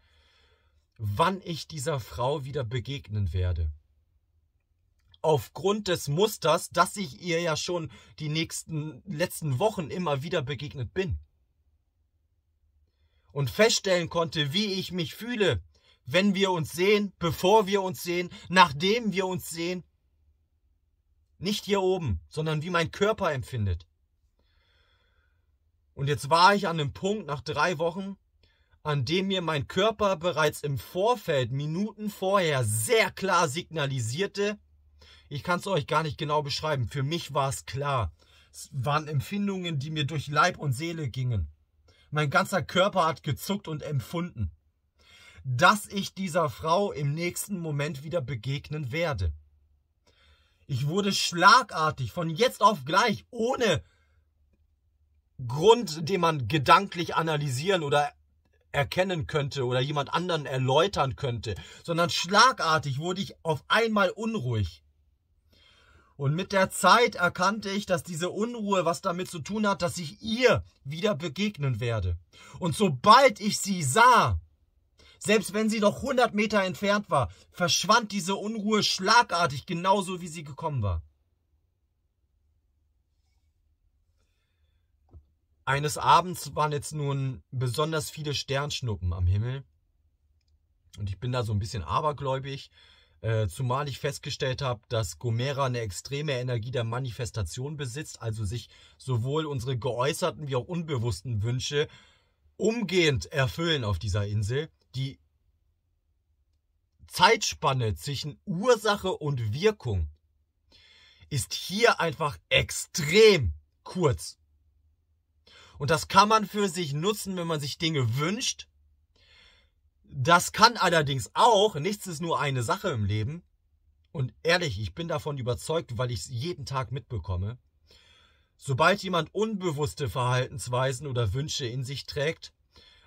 wann ich dieser Frau wieder begegnen werde. Aufgrund des Musters, dass ich ihr ja schon die nächsten letzten Wochen immer wieder begegnet bin. Und feststellen konnte, wie ich mich fühle, wenn wir uns sehen, bevor wir uns sehen, nachdem wir uns sehen. Nicht hier oben, sondern wie mein Körper empfindet. Und jetzt war ich an dem Punkt nach drei Wochen, an dem mir mein Körper bereits im Vorfeld, Minuten vorher, sehr klar signalisierte, ich kann es euch gar nicht genau beschreiben, für mich war es klar, es waren Empfindungen, die mir durch Leib und Seele gingen. Mein ganzer Körper hat gezuckt und empfunden dass ich dieser Frau im nächsten Moment wieder begegnen werde. Ich wurde schlagartig von jetzt auf gleich ohne Grund, den man gedanklich analysieren oder erkennen könnte oder jemand anderen erläutern könnte, sondern schlagartig wurde ich auf einmal unruhig. Und mit der Zeit erkannte ich, dass diese Unruhe was damit zu tun hat, dass ich ihr wieder begegnen werde. Und sobald ich sie sah, selbst wenn sie noch 100 Meter entfernt war, verschwand diese Unruhe schlagartig, genauso wie sie gekommen war. Eines Abends waren jetzt nun besonders viele Sternschnuppen am Himmel. Und ich bin da so ein bisschen abergläubig, äh, zumal ich festgestellt habe, dass Gomera eine extreme Energie der Manifestation besitzt, also sich sowohl unsere geäußerten wie auch unbewussten Wünsche umgehend erfüllen auf dieser Insel die Zeitspanne zwischen Ursache und Wirkung ist hier einfach extrem kurz. Und das kann man für sich nutzen, wenn man sich Dinge wünscht. Das kann allerdings auch, nichts ist nur eine Sache im Leben. Und ehrlich, ich bin davon überzeugt, weil ich es jeden Tag mitbekomme. Sobald jemand unbewusste Verhaltensweisen oder Wünsche in sich trägt,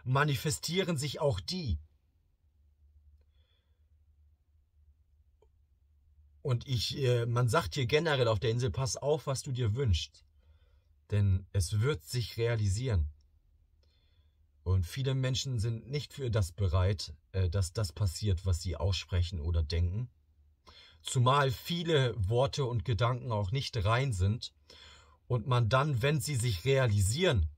manifestieren sich auch die. Und ich, äh, man sagt hier generell auf der Insel, pass auf, was du dir wünschst. Denn es wird sich realisieren. Und viele Menschen sind nicht für das bereit, äh, dass das passiert, was sie aussprechen oder denken. Zumal viele Worte und Gedanken auch nicht rein sind und man dann, wenn sie sich realisieren,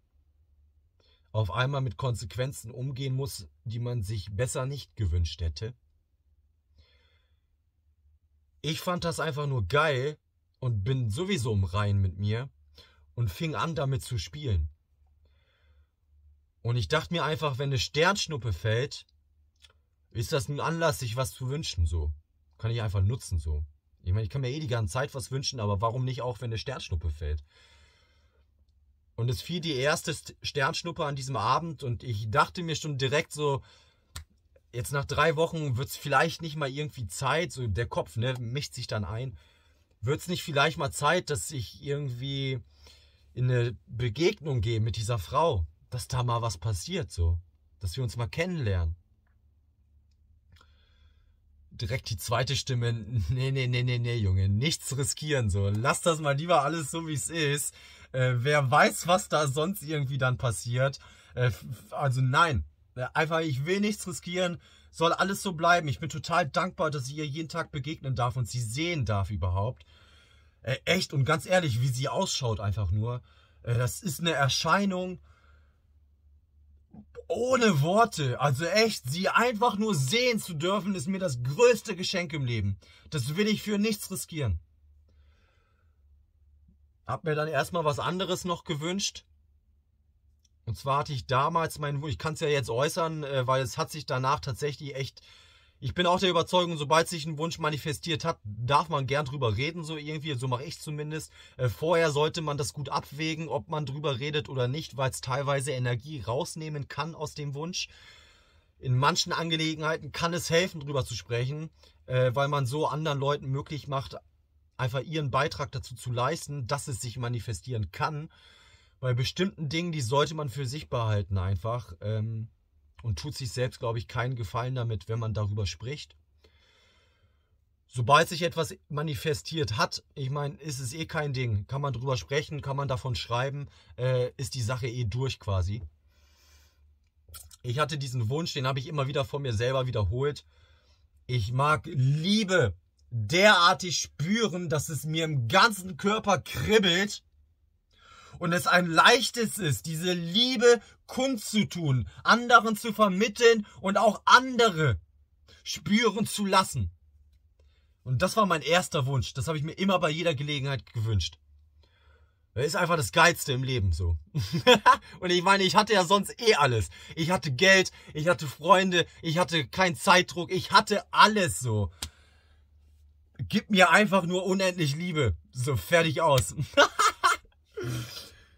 auf einmal mit Konsequenzen umgehen muss, die man sich besser nicht gewünscht hätte. Ich fand das einfach nur geil und bin sowieso im Rein mit mir und fing an damit zu spielen. Und ich dachte mir einfach, wenn eine Sternschnuppe fällt, ist das ein Anlass, sich was zu wünschen so. Kann ich einfach nutzen so. Ich meine, ich kann mir eh die ganze Zeit was wünschen, aber warum nicht auch, wenn eine Sternschnuppe fällt? Und es fiel die erste Sternschnuppe an diesem Abend und ich dachte mir schon direkt so, jetzt nach drei Wochen wird es vielleicht nicht mal irgendwie Zeit, so der Kopf ne, mischt sich dann ein, wird es nicht vielleicht mal Zeit, dass ich irgendwie in eine Begegnung gehe mit dieser Frau, dass da mal was passiert so, dass wir uns mal kennenlernen. Direkt die zweite Stimme, nee, nee, nee, nee, nee, Junge, nichts riskieren so, lass das mal lieber alles so, wie es ist äh, wer weiß, was da sonst irgendwie dann passiert. Äh, also nein, äh, einfach, ich will nichts riskieren, soll alles so bleiben. Ich bin total dankbar, dass ich ihr jeden Tag begegnen darf und sie sehen darf überhaupt. Äh, echt und ganz ehrlich, wie sie ausschaut einfach nur. Äh, das ist eine Erscheinung ohne Worte. Also echt, sie einfach nur sehen zu dürfen, ist mir das größte Geschenk im Leben. Das will ich für nichts riskieren habe mir dann erstmal was anderes noch gewünscht. Und zwar hatte ich damals meinen Wunsch, ich kann es ja jetzt äußern, äh, weil es hat sich danach tatsächlich echt, ich bin auch der Überzeugung, sobald sich ein Wunsch manifestiert hat, darf man gern drüber reden, so irgendwie, so mache ich zumindest. Äh, vorher sollte man das gut abwägen, ob man drüber redet oder nicht, weil es teilweise Energie rausnehmen kann aus dem Wunsch. In manchen Angelegenheiten kann es helfen, drüber zu sprechen, äh, weil man so anderen Leuten möglich macht, einfach ihren Beitrag dazu zu leisten, dass es sich manifestieren kann. Bei bestimmten Dingen, die sollte man für sich behalten einfach ähm, und tut sich selbst, glaube ich, keinen Gefallen damit, wenn man darüber spricht. Sobald sich etwas manifestiert hat, ich meine, ist es eh kein Ding. Kann man drüber sprechen, kann man davon schreiben, äh, ist die Sache eh durch quasi. Ich hatte diesen Wunsch, den habe ich immer wieder von mir selber wiederholt. Ich mag, liebe derartig spüren, dass es mir im ganzen Körper kribbelt und es ein leichtes ist, diese Liebe kundzutun, anderen zu vermitteln und auch andere spüren zu lassen. Und das war mein erster Wunsch. Das habe ich mir immer bei jeder Gelegenheit gewünscht. Das ist einfach das Geilste im Leben so. und ich meine, ich hatte ja sonst eh alles. Ich hatte Geld, ich hatte Freunde, ich hatte keinen Zeitdruck, ich hatte alles so gib mir einfach nur unendlich Liebe. So, fertig aus.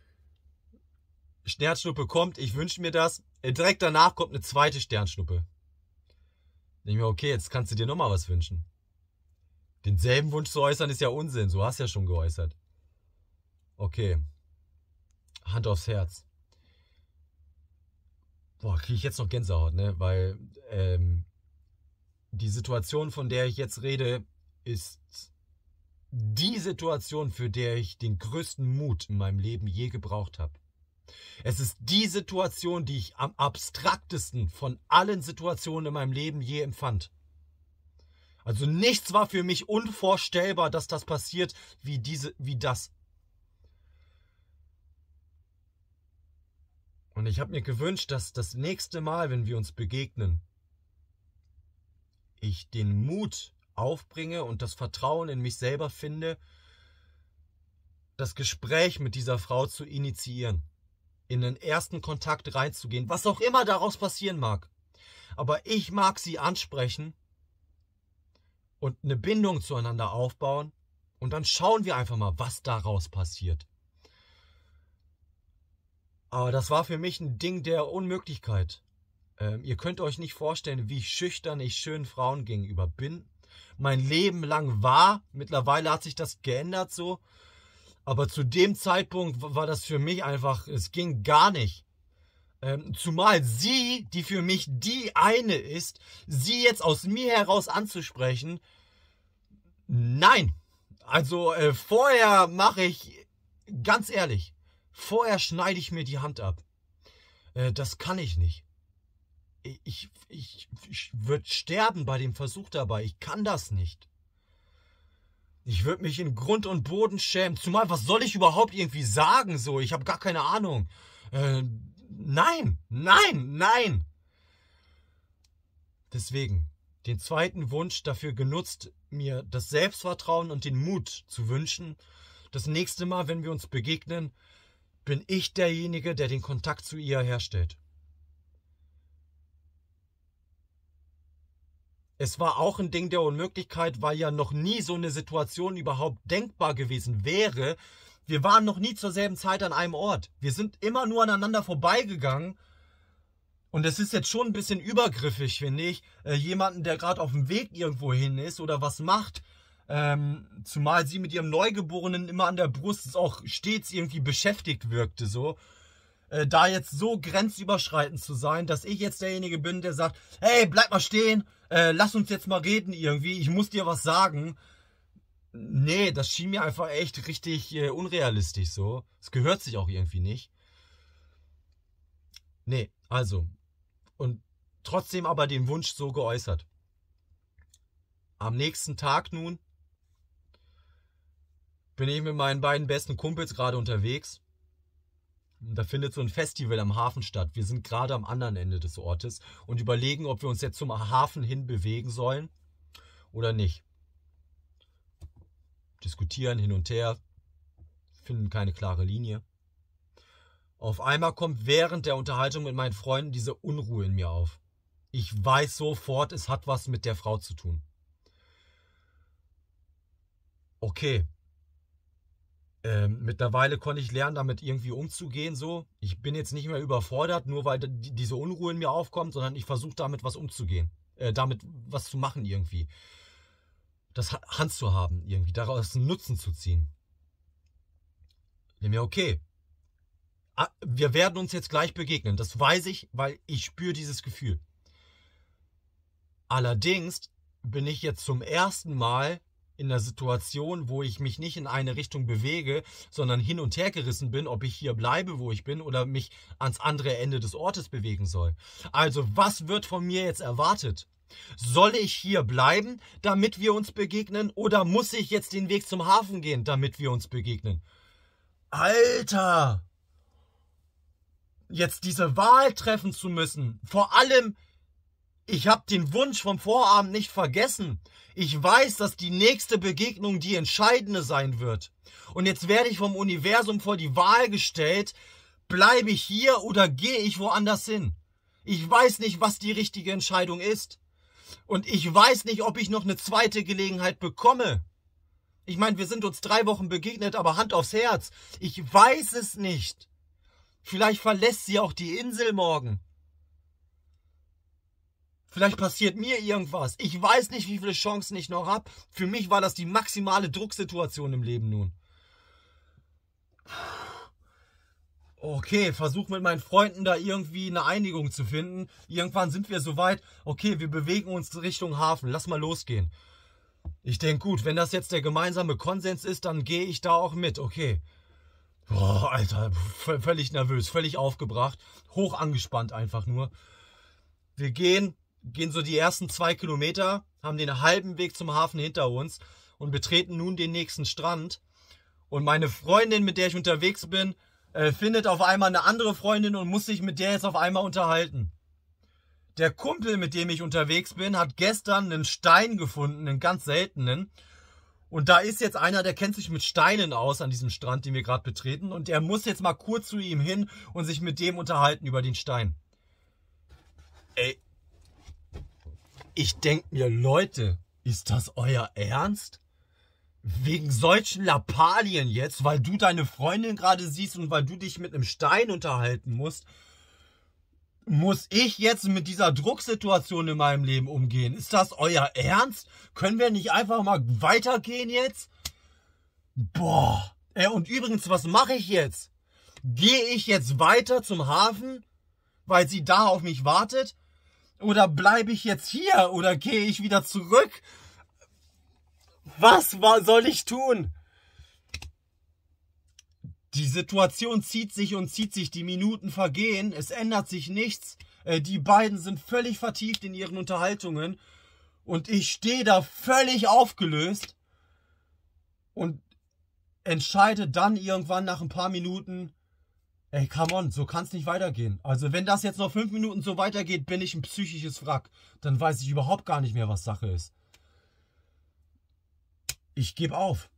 Sternschnuppe kommt, ich wünsche mir das. Äh, direkt danach kommt eine zweite Sternschnuppe. Denke mir, okay, jetzt kannst du dir nochmal was wünschen. Denselben Wunsch zu äußern ist ja Unsinn, so hast du ja schon geäußert. Okay. Hand aufs Herz. Boah, kriege ich jetzt noch Gänsehaut, ne? Weil ähm, die Situation, von der ich jetzt rede, ist die Situation, für der ich den größten Mut in meinem Leben je gebraucht habe. Es ist die Situation, die ich am abstraktesten von allen Situationen in meinem Leben je empfand. Also nichts war für mich unvorstellbar, dass das passiert, wie diese, wie das. Und ich habe mir gewünscht, dass das nächste Mal, wenn wir uns begegnen, ich den Mut aufbringe und das Vertrauen in mich selber finde, das Gespräch mit dieser Frau zu initiieren, in den ersten Kontakt reinzugehen, was auch immer daraus passieren mag. Aber ich mag sie ansprechen und eine Bindung zueinander aufbauen und dann schauen wir einfach mal, was daraus passiert. Aber das war für mich ein Ding der Unmöglichkeit. Ähm, ihr könnt euch nicht vorstellen, wie schüchtern ich schönen Frauen gegenüber bin mein Leben lang war. Mittlerweile hat sich das geändert so. Aber zu dem Zeitpunkt war das für mich einfach, es ging gar nicht. Ähm, zumal sie, die für mich die eine ist, sie jetzt aus mir heraus anzusprechen, nein. Also äh, vorher mache ich, ganz ehrlich, vorher schneide ich mir die Hand ab. Äh, das kann ich nicht ich, ich, ich würde sterben bei dem Versuch dabei. Ich kann das nicht. Ich würde mich in Grund und Boden schämen. Zumal, was soll ich überhaupt irgendwie sagen so? Ich habe gar keine Ahnung. Äh, nein, nein, nein. Deswegen, den zweiten Wunsch dafür genutzt, mir das Selbstvertrauen und den Mut zu wünschen. Das nächste Mal, wenn wir uns begegnen, bin ich derjenige, der den Kontakt zu ihr herstellt. Es war auch ein Ding der Unmöglichkeit, weil ja noch nie so eine Situation überhaupt denkbar gewesen wäre. Wir waren noch nie zur selben Zeit an einem Ort. Wir sind immer nur aneinander vorbeigegangen. Und es ist jetzt schon ein bisschen übergriffig, finde ich, äh, jemanden, der gerade auf dem Weg irgendwo hin ist oder was macht, ähm, zumal sie mit ihrem Neugeborenen immer an der Brust auch stets irgendwie beschäftigt wirkte, so. Äh, da jetzt so grenzüberschreitend zu sein, dass ich jetzt derjenige bin, der sagt, hey, bleib mal stehen, äh, lass uns jetzt mal reden irgendwie, ich muss dir was sagen. Nee, das schien mir einfach echt richtig äh, unrealistisch so. Es gehört sich auch irgendwie nicht. Nee, also. Und trotzdem aber den Wunsch so geäußert. Am nächsten Tag nun bin ich mit meinen beiden besten Kumpels gerade unterwegs da findet so ein Festival am Hafen statt. Wir sind gerade am anderen Ende des Ortes und überlegen, ob wir uns jetzt zum Hafen hin bewegen sollen oder nicht. Diskutieren hin und her, finden keine klare Linie. Auf einmal kommt während der Unterhaltung mit meinen Freunden diese Unruhe in mir auf. Ich weiß sofort, es hat was mit der Frau zu tun. Okay, ähm, mittlerweile konnte ich lernen, damit irgendwie umzugehen. So, ich bin jetzt nicht mehr überfordert, nur weil die, diese Unruhe in mir aufkommt, sondern ich versuche damit was umzugehen, äh, damit was zu machen irgendwie, das Hand zu haben irgendwie, daraus einen Nutzen zu ziehen. Nimm mir okay. Ah, wir werden uns jetzt gleich begegnen, das weiß ich, weil ich spüre dieses Gefühl. Allerdings bin ich jetzt zum ersten Mal in einer Situation, wo ich mich nicht in eine Richtung bewege, sondern hin und her gerissen bin, ob ich hier bleibe, wo ich bin, oder mich ans andere Ende des Ortes bewegen soll. Also was wird von mir jetzt erwartet? Soll ich hier bleiben, damit wir uns begegnen, oder muss ich jetzt den Weg zum Hafen gehen, damit wir uns begegnen? Alter! Jetzt diese Wahl treffen zu müssen, vor allem ich habe den Wunsch vom Vorabend nicht vergessen. Ich weiß, dass die nächste Begegnung die entscheidende sein wird. Und jetzt werde ich vom Universum vor die Wahl gestellt, bleibe ich hier oder gehe ich woanders hin. Ich weiß nicht, was die richtige Entscheidung ist. Und ich weiß nicht, ob ich noch eine zweite Gelegenheit bekomme. Ich meine, wir sind uns drei Wochen begegnet, aber Hand aufs Herz. Ich weiß es nicht. Vielleicht verlässt sie auch die Insel morgen. Vielleicht passiert mir irgendwas. Ich weiß nicht, wie viele Chancen ich noch habe. Für mich war das die maximale Drucksituation im Leben nun. Okay, versuch mit meinen Freunden da irgendwie eine Einigung zu finden. Irgendwann sind wir soweit. Okay, wir bewegen uns Richtung Hafen. Lass mal losgehen. Ich denke, gut, wenn das jetzt der gemeinsame Konsens ist, dann gehe ich da auch mit. Okay. Boah, Alter, völlig nervös, völlig aufgebracht, hoch angespannt einfach nur. Wir gehen, gehen so die ersten zwei Kilometer, haben den halben Weg zum Hafen hinter uns und betreten nun den nächsten Strand. Und meine Freundin, mit der ich unterwegs bin, äh, findet auf einmal eine andere Freundin und muss sich mit der jetzt auf einmal unterhalten. Der Kumpel, mit dem ich unterwegs bin, hat gestern einen Stein gefunden, einen ganz seltenen. Und da ist jetzt einer, der kennt sich mit Steinen aus an diesem Strand, den wir gerade betreten. Und der muss jetzt mal kurz zu ihm hin und sich mit dem unterhalten über den Stein. Ey, ich denke mir, Leute, ist das euer Ernst? Wegen solchen Lappalien jetzt, weil du deine Freundin gerade siehst und weil du dich mit einem Stein unterhalten musst, muss ich jetzt mit dieser Drucksituation in meinem Leben umgehen? Ist das euer Ernst? Können wir nicht einfach mal weitergehen jetzt? Boah. Ey, und übrigens, was mache ich jetzt? Gehe ich jetzt weiter zum Hafen, weil sie da auf mich wartet? Oder bleibe ich jetzt hier? Oder gehe ich wieder zurück? Was soll ich tun? Die Situation zieht sich und zieht sich, die Minuten vergehen, es ändert sich nichts. Äh, die beiden sind völlig vertieft in ihren Unterhaltungen und ich stehe da völlig aufgelöst und entscheide dann irgendwann nach ein paar Minuten, Ey, come on, so kann's nicht weitergehen. Also wenn das jetzt noch fünf Minuten so weitergeht, bin ich ein psychisches Wrack. Dann weiß ich überhaupt gar nicht mehr, was Sache ist. Ich gebe auf.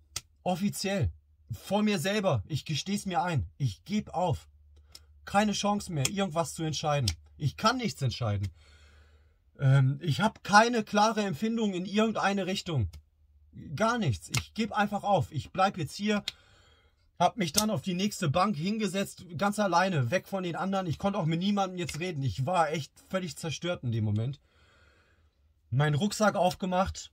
Offiziell. Vor mir selber. Ich gestehe es mir ein. Ich gebe auf. Keine Chance mehr, irgendwas zu entscheiden. Ich kann nichts entscheiden. Ähm, ich habe keine klare Empfindung in irgendeine Richtung. Gar nichts. Ich gebe einfach auf. Ich bleib jetzt hier hab mich dann auf die nächste Bank hingesetzt, ganz alleine, weg von den anderen. Ich konnte auch mit niemandem jetzt reden. Ich war echt völlig zerstört in dem Moment. Mein Rucksack aufgemacht,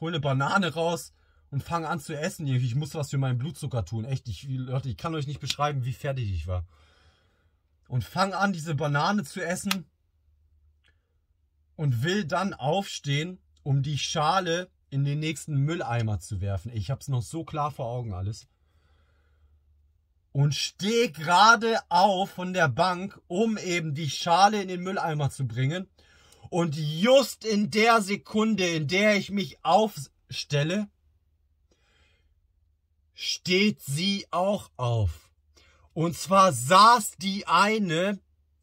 hole eine Banane raus und fange an zu essen. Ich muss was für meinen Blutzucker tun. Echt, ich, Leute, ich kann euch nicht beschreiben, wie fertig ich war. Und fange an, diese Banane zu essen und will dann aufstehen, um die Schale in den nächsten Mülleimer zu werfen. Ich habe es noch so klar vor Augen alles. Und stehe gerade auf von der Bank, um eben die Schale in den Mülleimer zu bringen. Und just in der Sekunde, in der ich mich aufstelle, steht sie auch auf. Und zwar saß die eine,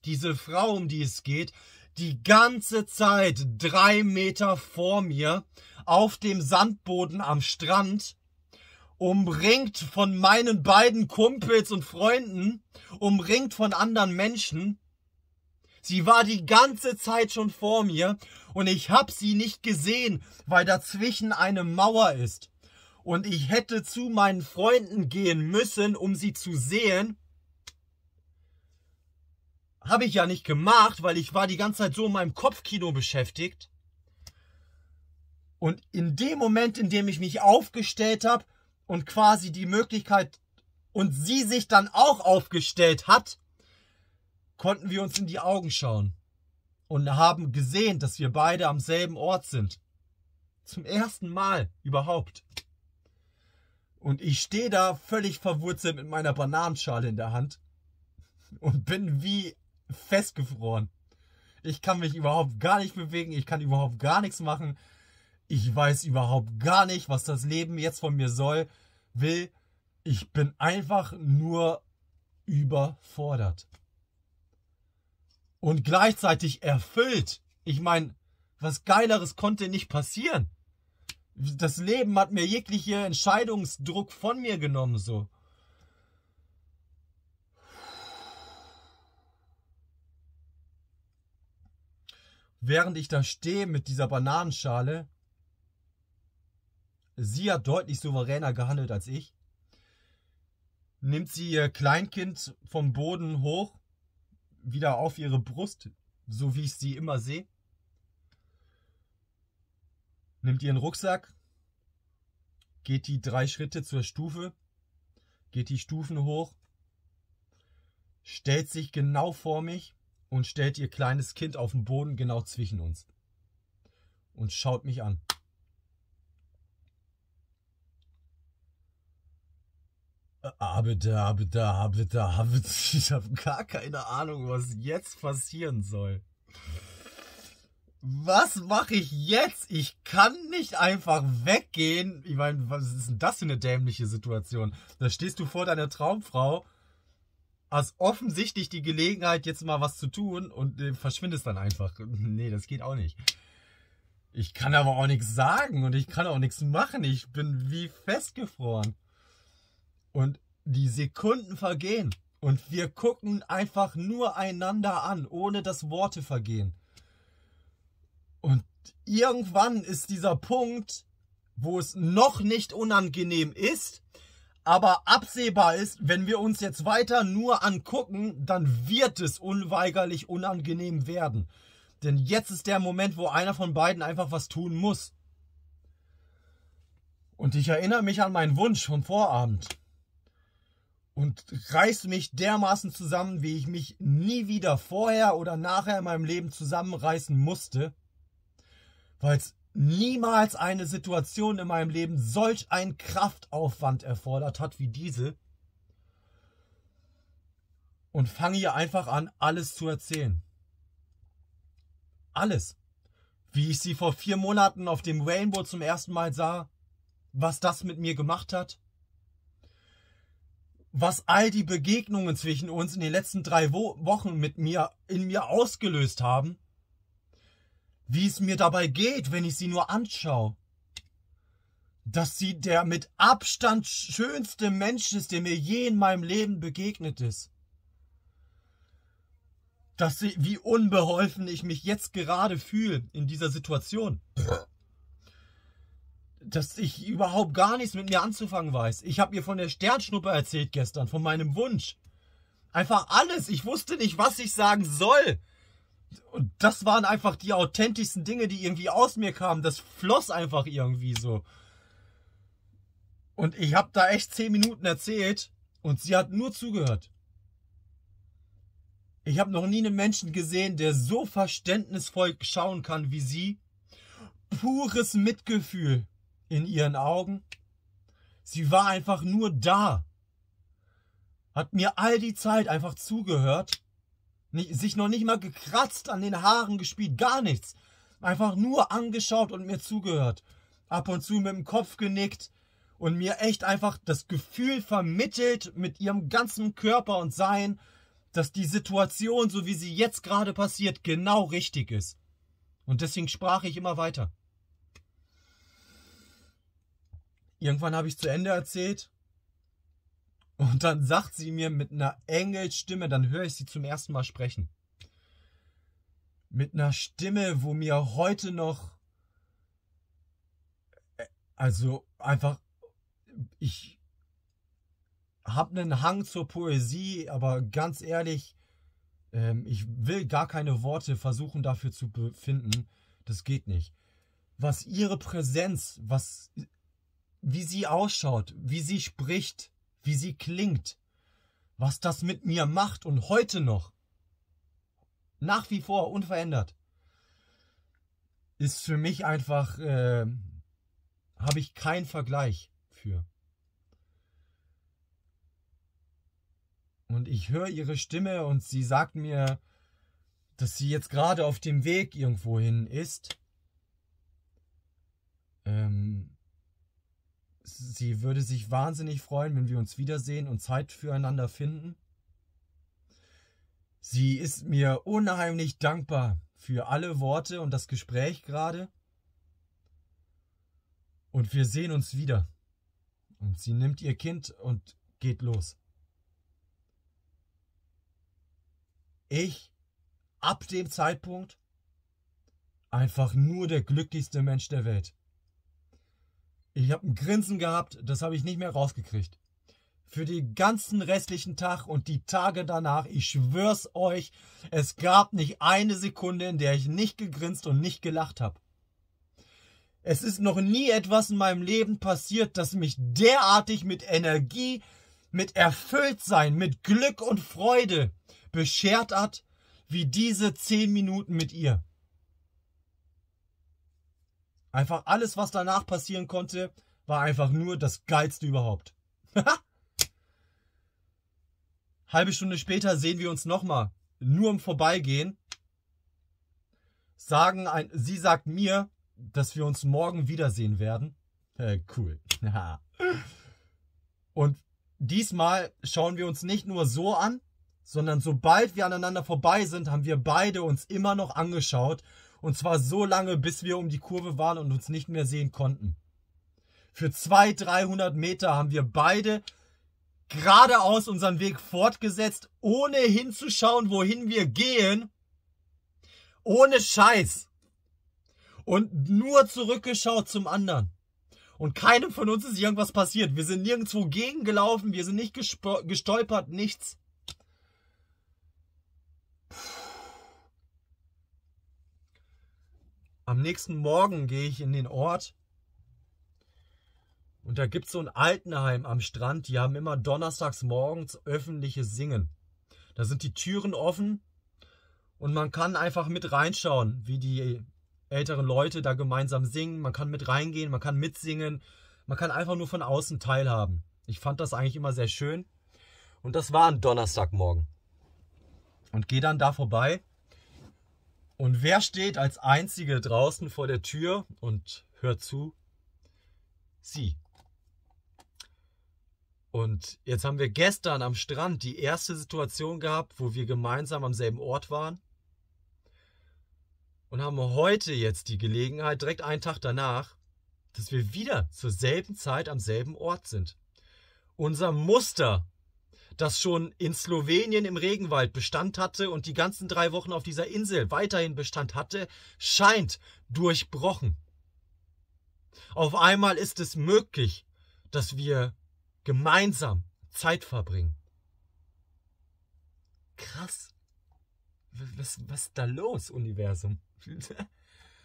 diese Frau, um die es geht, die ganze Zeit drei Meter vor mir auf dem Sandboden am Strand, umringt von meinen beiden Kumpels und Freunden, umringt von anderen Menschen. Sie war die ganze Zeit schon vor mir und ich habe sie nicht gesehen, weil dazwischen eine Mauer ist. Und ich hätte zu meinen Freunden gehen müssen, um sie zu sehen. Habe ich ja nicht gemacht, weil ich war die ganze Zeit so in meinem Kopfkino beschäftigt. Und in dem Moment, in dem ich mich aufgestellt habe und quasi die Möglichkeit und sie sich dann auch aufgestellt hat, konnten wir uns in die Augen schauen und haben gesehen, dass wir beide am selben Ort sind. Zum ersten Mal überhaupt. Und ich stehe da völlig verwurzelt mit meiner Bananenschale in der Hand und bin wie festgefroren. Ich kann mich überhaupt gar nicht bewegen, ich kann überhaupt gar nichts machen. Ich weiß überhaupt gar nicht, was das Leben jetzt von mir soll, will. Ich bin einfach nur überfordert. Und gleichzeitig erfüllt. Ich meine, was Geileres konnte nicht passieren. Das Leben hat mir jegliche Entscheidungsdruck von mir genommen, so. Während ich da stehe mit dieser Bananenschale, Sie hat deutlich souveräner gehandelt als ich. Nimmt sie ihr Kleinkind vom Boden hoch, wieder auf ihre Brust, so wie ich sie immer sehe. Nimmt ihren Rucksack, geht die drei Schritte zur Stufe, geht die Stufen hoch, stellt sich genau vor mich und stellt ihr kleines Kind auf den Boden genau zwischen uns und schaut mich an. Aber Abete, abete, abete, abete. Ich habe gar keine Ahnung, was jetzt passieren soll. Was mache ich jetzt? Ich kann nicht einfach weggehen. Ich meine, was ist denn das für eine dämliche Situation? Da stehst du vor deiner Traumfrau, hast offensichtlich die Gelegenheit, jetzt mal was zu tun und äh, verschwindest dann einfach. Nee, das geht auch nicht. Ich kann aber auch nichts sagen und ich kann auch nichts machen. Ich bin wie festgefroren. Und die Sekunden vergehen. Und wir gucken einfach nur einander an, ohne dass Worte vergehen. Und irgendwann ist dieser Punkt, wo es noch nicht unangenehm ist, aber absehbar ist, wenn wir uns jetzt weiter nur angucken, dann wird es unweigerlich unangenehm werden. Denn jetzt ist der Moment, wo einer von beiden einfach was tun muss. Und ich erinnere mich an meinen Wunsch vom Vorabend und reißt mich dermaßen zusammen, wie ich mich nie wieder vorher oder nachher in meinem Leben zusammenreißen musste, weil es niemals eine Situation in meinem Leben solch einen Kraftaufwand erfordert hat wie diese. Und fange hier einfach an, alles zu erzählen. Alles. Wie ich sie vor vier Monaten auf dem Rainbow zum ersten Mal sah, was das mit mir gemacht hat, was all die Begegnungen zwischen uns in den letzten drei Wo Wochen mit mir in mir ausgelöst haben, wie es mir dabei geht, wenn ich sie nur anschaue, dass sie der mit Abstand schönste Mensch ist, der mir je in meinem Leben begegnet ist, dass sie, wie unbeholfen ich mich jetzt gerade fühle in dieser Situation dass ich überhaupt gar nichts mit mir anzufangen weiß. Ich habe ihr von der Sternschnuppe erzählt gestern, von meinem Wunsch. Einfach alles. Ich wusste nicht, was ich sagen soll. Und das waren einfach die authentischsten Dinge, die irgendwie aus mir kamen. Das floss einfach irgendwie so. Und ich habe da echt zehn Minuten erzählt und sie hat nur zugehört. Ich habe noch nie einen Menschen gesehen, der so verständnisvoll schauen kann wie sie. Pures Mitgefühl in ihren Augen. Sie war einfach nur da. Hat mir all die Zeit einfach zugehört. Nicht, sich noch nicht mal gekratzt an den Haaren gespielt, gar nichts. Einfach nur angeschaut und mir zugehört. Ab und zu mit dem Kopf genickt und mir echt einfach das Gefühl vermittelt mit ihrem ganzen Körper und Sein, dass die Situation, so wie sie jetzt gerade passiert, genau richtig ist. Und deswegen sprach ich immer weiter. Irgendwann habe ich zu Ende erzählt. Und dann sagt sie mir mit einer Engelstimme, dann höre ich sie zum ersten Mal sprechen. Mit einer Stimme, wo mir heute noch, also einfach, ich habe einen Hang zur Poesie, aber ganz ehrlich, ähm, ich will gar keine Worte versuchen dafür zu finden. Das geht nicht. Was ihre Präsenz, was wie sie ausschaut, wie sie spricht, wie sie klingt, was das mit mir macht und heute noch, nach wie vor unverändert, ist für mich einfach, äh, habe ich keinen Vergleich für. Und ich höre ihre Stimme und sie sagt mir, dass sie jetzt gerade auf dem Weg irgendwohin ist. Ähm, Sie würde sich wahnsinnig freuen, wenn wir uns wiedersehen und Zeit füreinander finden. Sie ist mir unheimlich dankbar für alle Worte und das Gespräch gerade. Und wir sehen uns wieder. Und sie nimmt ihr Kind und geht los. Ich, ab dem Zeitpunkt, einfach nur der glücklichste Mensch der Welt. Ich habe ein Grinsen gehabt, das habe ich nicht mehr rausgekriegt. Für den ganzen restlichen Tag und die Tage danach, ich schwör's euch, es gab nicht eine Sekunde, in der ich nicht gegrinst und nicht gelacht habe. Es ist noch nie etwas in meinem Leben passiert, das mich derartig mit Energie, mit Erfülltsein, mit Glück und Freude beschert hat, wie diese zehn Minuten mit ihr. Einfach alles, was danach passieren konnte, war einfach nur das Geilste überhaupt. Halbe Stunde später sehen wir uns nochmal. Nur im Vorbeigehen. Sagen ein, sie sagt mir, dass wir uns morgen wiedersehen werden. Äh, cool. Und diesmal schauen wir uns nicht nur so an, sondern sobald wir aneinander vorbei sind, haben wir beide uns immer noch angeschaut und zwar so lange, bis wir um die Kurve waren und uns nicht mehr sehen konnten. Für 200, 300 Meter haben wir beide geradeaus unseren Weg fortgesetzt, ohne hinzuschauen, wohin wir gehen. Ohne Scheiß. Und nur zurückgeschaut zum anderen. Und keinem von uns ist irgendwas passiert. Wir sind nirgendwo gegengelaufen, wir sind nicht gestolpert, nichts. Puh. Am nächsten Morgen gehe ich in den Ort und da gibt es so ein Altenheim am Strand, die haben immer donnerstags morgens öffentliches Singen. Da sind die Türen offen und man kann einfach mit reinschauen, wie die älteren Leute da gemeinsam singen. Man kann mit reingehen, man kann mitsingen, man kann einfach nur von außen teilhaben. Ich fand das eigentlich immer sehr schön. Und das war ein Donnerstagmorgen. Und gehe dann da vorbei und wer steht als Einzige draußen vor der Tür und hört zu? Sie. Und jetzt haben wir gestern am Strand die erste Situation gehabt, wo wir gemeinsam am selben Ort waren. Und haben heute jetzt die Gelegenheit, direkt einen Tag danach, dass wir wieder zur selben Zeit am selben Ort sind. Unser Muster das schon in Slowenien im Regenwald Bestand hatte und die ganzen drei Wochen auf dieser Insel weiterhin Bestand hatte, scheint durchbrochen. Auf einmal ist es möglich, dass wir gemeinsam Zeit verbringen. Krass. Was, was ist da los, Universum?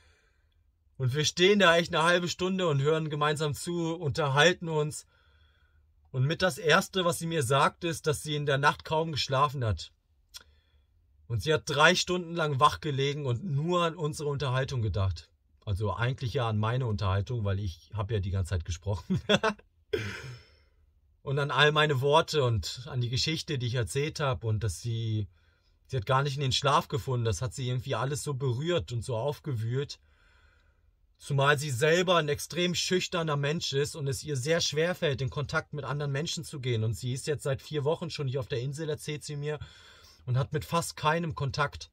und wir stehen da echt eine halbe Stunde und hören gemeinsam zu, unterhalten uns und mit das Erste, was sie mir sagt, ist, dass sie in der Nacht kaum geschlafen hat. Und sie hat drei Stunden lang wach gelegen und nur an unsere Unterhaltung gedacht. Also eigentlich ja an meine Unterhaltung, weil ich habe ja die ganze Zeit gesprochen. und an all meine Worte und an die Geschichte, die ich erzählt habe und dass sie, sie hat gar nicht in den Schlaf gefunden. Das hat sie irgendwie alles so berührt und so aufgewühlt. Zumal sie selber ein extrem schüchterner Mensch ist und es ihr sehr schwer fällt, in Kontakt mit anderen Menschen zu gehen. Und sie ist jetzt seit vier Wochen schon hier auf der Insel, erzählt sie mir, und hat mit fast keinem Kontakt.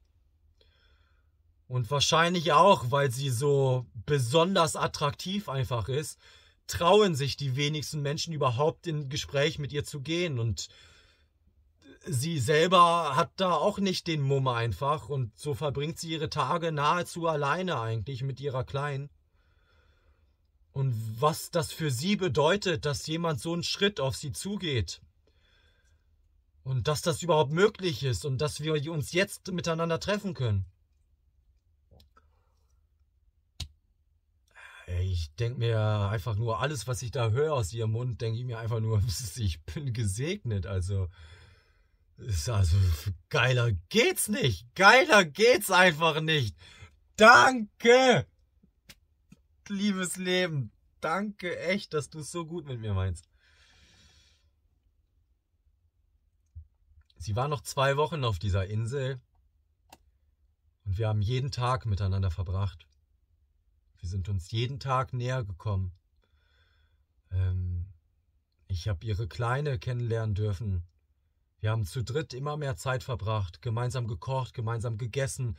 Und wahrscheinlich auch, weil sie so besonders attraktiv einfach ist, trauen sich die wenigsten Menschen überhaupt in Gespräch mit ihr zu gehen. Und sie selber hat da auch nicht den Mumm einfach und so verbringt sie ihre Tage nahezu alleine eigentlich mit ihrer Kleinen. Und was das für sie bedeutet, dass jemand so einen Schritt auf sie zugeht. Und dass das überhaupt möglich ist und dass wir uns jetzt miteinander treffen können. Ich denke mir einfach nur, alles, was ich da höre aus ihrem Mund, denke ich mir einfach nur, ich bin gesegnet. Also, ist also geiler geht's nicht. Geiler geht's einfach nicht. Danke! liebes Leben, danke echt, dass du es so gut mit mir meinst. Sie war noch zwei Wochen auf dieser Insel und wir haben jeden Tag miteinander verbracht. Wir sind uns jeden Tag näher gekommen. Ähm, ich habe ihre Kleine kennenlernen dürfen. Wir haben zu dritt immer mehr Zeit verbracht, gemeinsam gekocht, gemeinsam gegessen,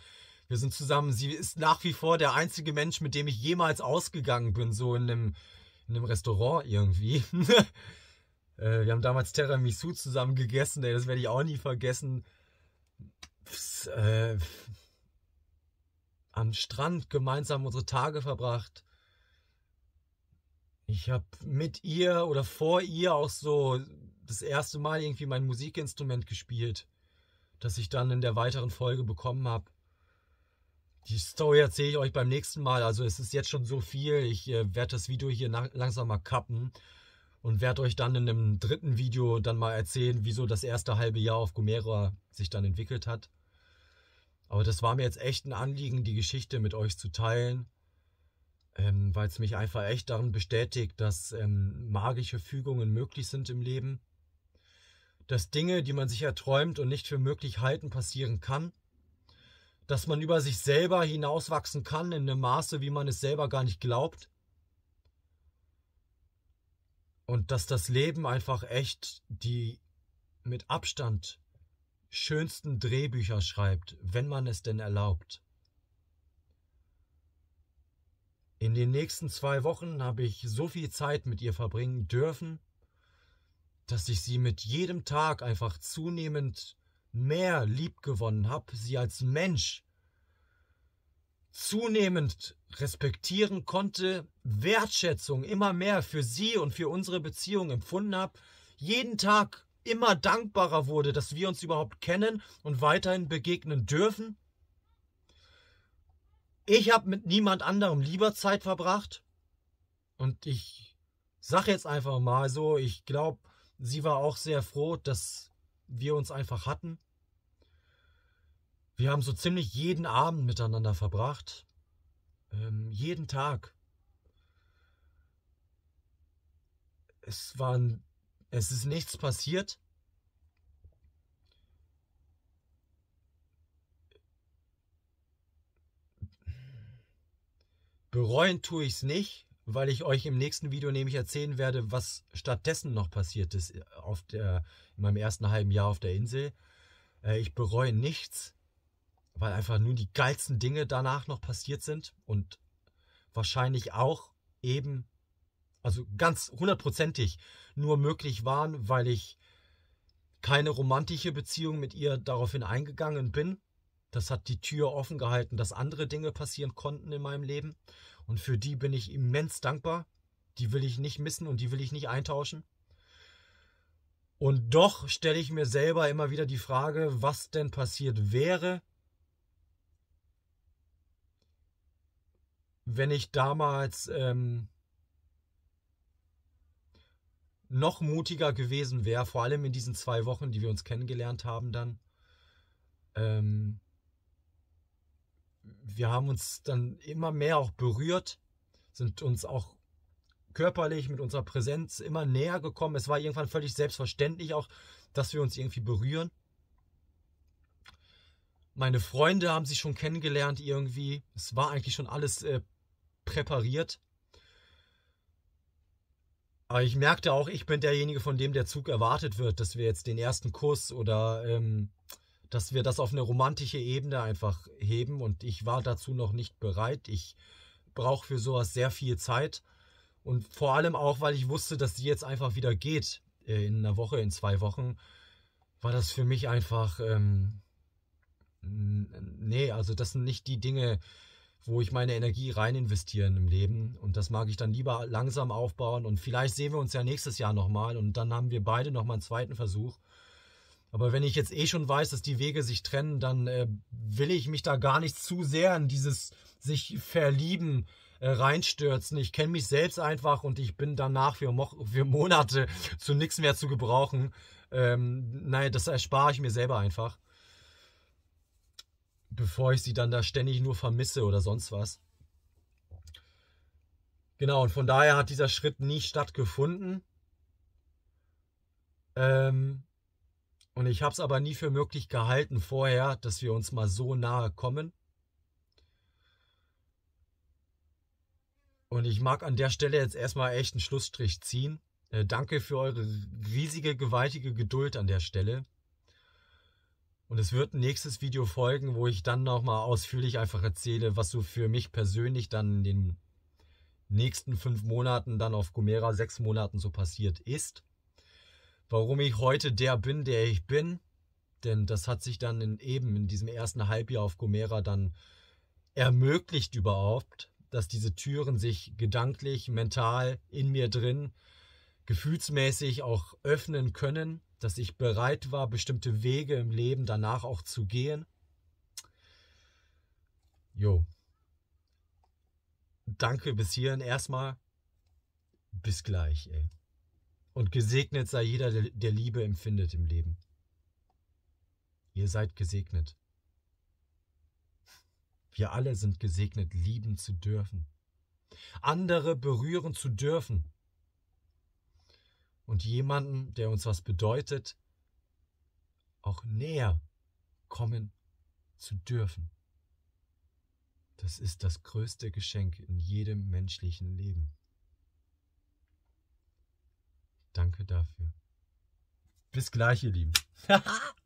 wir sind zusammen. Sie ist nach wie vor der einzige Mensch, mit dem ich jemals ausgegangen bin, so in einem, in einem Restaurant irgendwie. äh, wir haben damals Tiramisu zusammen gegessen, ey, das werde ich auch nie vergessen. Pss, äh, am Strand gemeinsam unsere Tage verbracht. Ich habe mit ihr oder vor ihr auch so das erste Mal irgendwie mein Musikinstrument gespielt, das ich dann in der weiteren Folge bekommen habe. Die Story erzähle ich euch beim nächsten Mal. Also es ist jetzt schon so viel. Ich äh, werde das Video hier langsam mal kappen und werde euch dann in einem dritten Video dann mal erzählen, wieso das erste halbe Jahr auf Gomera sich dann entwickelt hat. Aber das war mir jetzt echt ein Anliegen, die Geschichte mit euch zu teilen, ähm, weil es mich einfach echt darin bestätigt, dass ähm, magische Fügungen möglich sind im Leben, dass Dinge, die man sich erträumt und nicht für möglich halten, passieren kann dass man über sich selber hinauswachsen kann in einem Maße, wie man es selber gar nicht glaubt. Und dass das Leben einfach echt die mit Abstand schönsten Drehbücher schreibt, wenn man es denn erlaubt. In den nächsten zwei Wochen habe ich so viel Zeit mit ihr verbringen dürfen, dass ich sie mit jedem Tag einfach zunehmend mehr lieb gewonnen habe, sie als Mensch zunehmend respektieren konnte, Wertschätzung immer mehr für sie und für unsere Beziehung empfunden habe, jeden Tag immer dankbarer wurde, dass wir uns überhaupt kennen und weiterhin begegnen dürfen. Ich habe mit niemand anderem lieber Zeit verbracht. Und ich sage jetzt einfach mal so, ich glaube, sie war auch sehr froh, dass wir uns einfach hatten. Wir haben so ziemlich jeden Abend miteinander verbracht. Ähm, jeden Tag. Es waren. Es ist nichts passiert. Bereuen tue ich es nicht, weil ich euch im nächsten Video nämlich erzählen werde, was stattdessen noch passiert ist äh, auf der, in meinem ersten halben Jahr auf der Insel. Äh, ich bereue nichts weil einfach nur die geilsten Dinge danach noch passiert sind und wahrscheinlich auch eben, also ganz hundertprozentig nur möglich waren, weil ich keine romantische Beziehung mit ihr daraufhin eingegangen bin. Das hat die Tür offen gehalten, dass andere Dinge passieren konnten in meinem Leben. Und für die bin ich immens dankbar. Die will ich nicht missen und die will ich nicht eintauschen. Und doch stelle ich mir selber immer wieder die Frage, was denn passiert wäre, wenn ich damals ähm, noch mutiger gewesen wäre, vor allem in diesen zwei Wochen, die wir uns kennengelernt haben dann. Ähm, wir haben uns dann immer mehr auch berührt, sind uns auch körperlich mit unserer Präsenz immer näher gekommen. Es war irgendwann völlig selbstverständlich auch, dass wir uns irgendwie berühren. Meine Freunde haben sich schon kennengelernt irgendwie. Es war eigentlich schon alles äh, präpariert. Aber ich merkte auch, ich bin derjenige, von dem der Zug erwartet wird, dass wir jetzt den ersten Kuss oder ähm, dass wir das auf eine romantische Ebene einfach heben. Und ich war dazu noch nicht bereit. Ich brauche für sowas sehr viel Zeit. Und vor allem auch, weil ich wusste, dass sie jetzt einfach wieder geht. Äh, in einer Woche, in zwei Wochen. War das für mich einfach. Ähm, nee, also das sind nicht die Dinge, wo ich meine Energie rein investieren im Leben. Und das mag ich dann lieber langsam aufbauen. Und vielleicht sehen wir uns ja nächstes Jahr nochmal und dann haben wir beide nochmal einen zweiten Versuch. Aber wenn ich jetzt eh schon weiß, dass die Wege sich trennen, dann äh, will ich mich da gar nicht zu sehr in dieses sich verlieben äh, reinstürzen. Ich kenne mich selbst einfach und ich bin danach für, Mo für Monate zu nichts mehr zu gebrauchen. Ähm, nein, das erspare ich mir selber einfach bevor ich sie dann da ständig nur vermisse oder sonst was. Genau, und von daher hat dieser Schritt nie stattgefunden. Ähm, und ich habe es aber nie für möglich gehalten vorher, dass wir uns mal so nahe kommen. Und ich mag an der Stelle jetzt erstmal echt einen Schlussstrich ziehen. Äh, danke für eure riesige, gewaltige Geduld an der Stelle. Und es wird ein nächstes Video folgen, wo ich dann nochmal ausführlich einfach erzähle, was so für mich persönlich dann in den nächsten fünf Monaten, dann auf Gomera sechs Monaten so passiert ist. Warum ich heute der bin, der ich bin. Denn das hat sich dann in, eben in diesem ersten Halbjahr auf Gomera dann ermöglicht überhaupt, dass diese Türen sich gedanklich, mental in mir drin, gefühlsmäßig auch öffnen können dass ich bereit war, bestimmte Wege im Leben danach auch zu gehen. Jo. Danke bis hierhin erstmal. Bis gleich, ey. Und gesegnet sei jeder, der Liebe empfindet im Leben. Ihr seid gesegnet. Wir alle sind gesegnet, lieben zu dürfen. Andere berühren zu dürfen und jemanden, der uns was bedeutet, auch näher kommen zu dürfen. Das ist das größte Geschenk in jedem menschlichen Leben. Danke dafür. Bis gleich, ihr Lieben.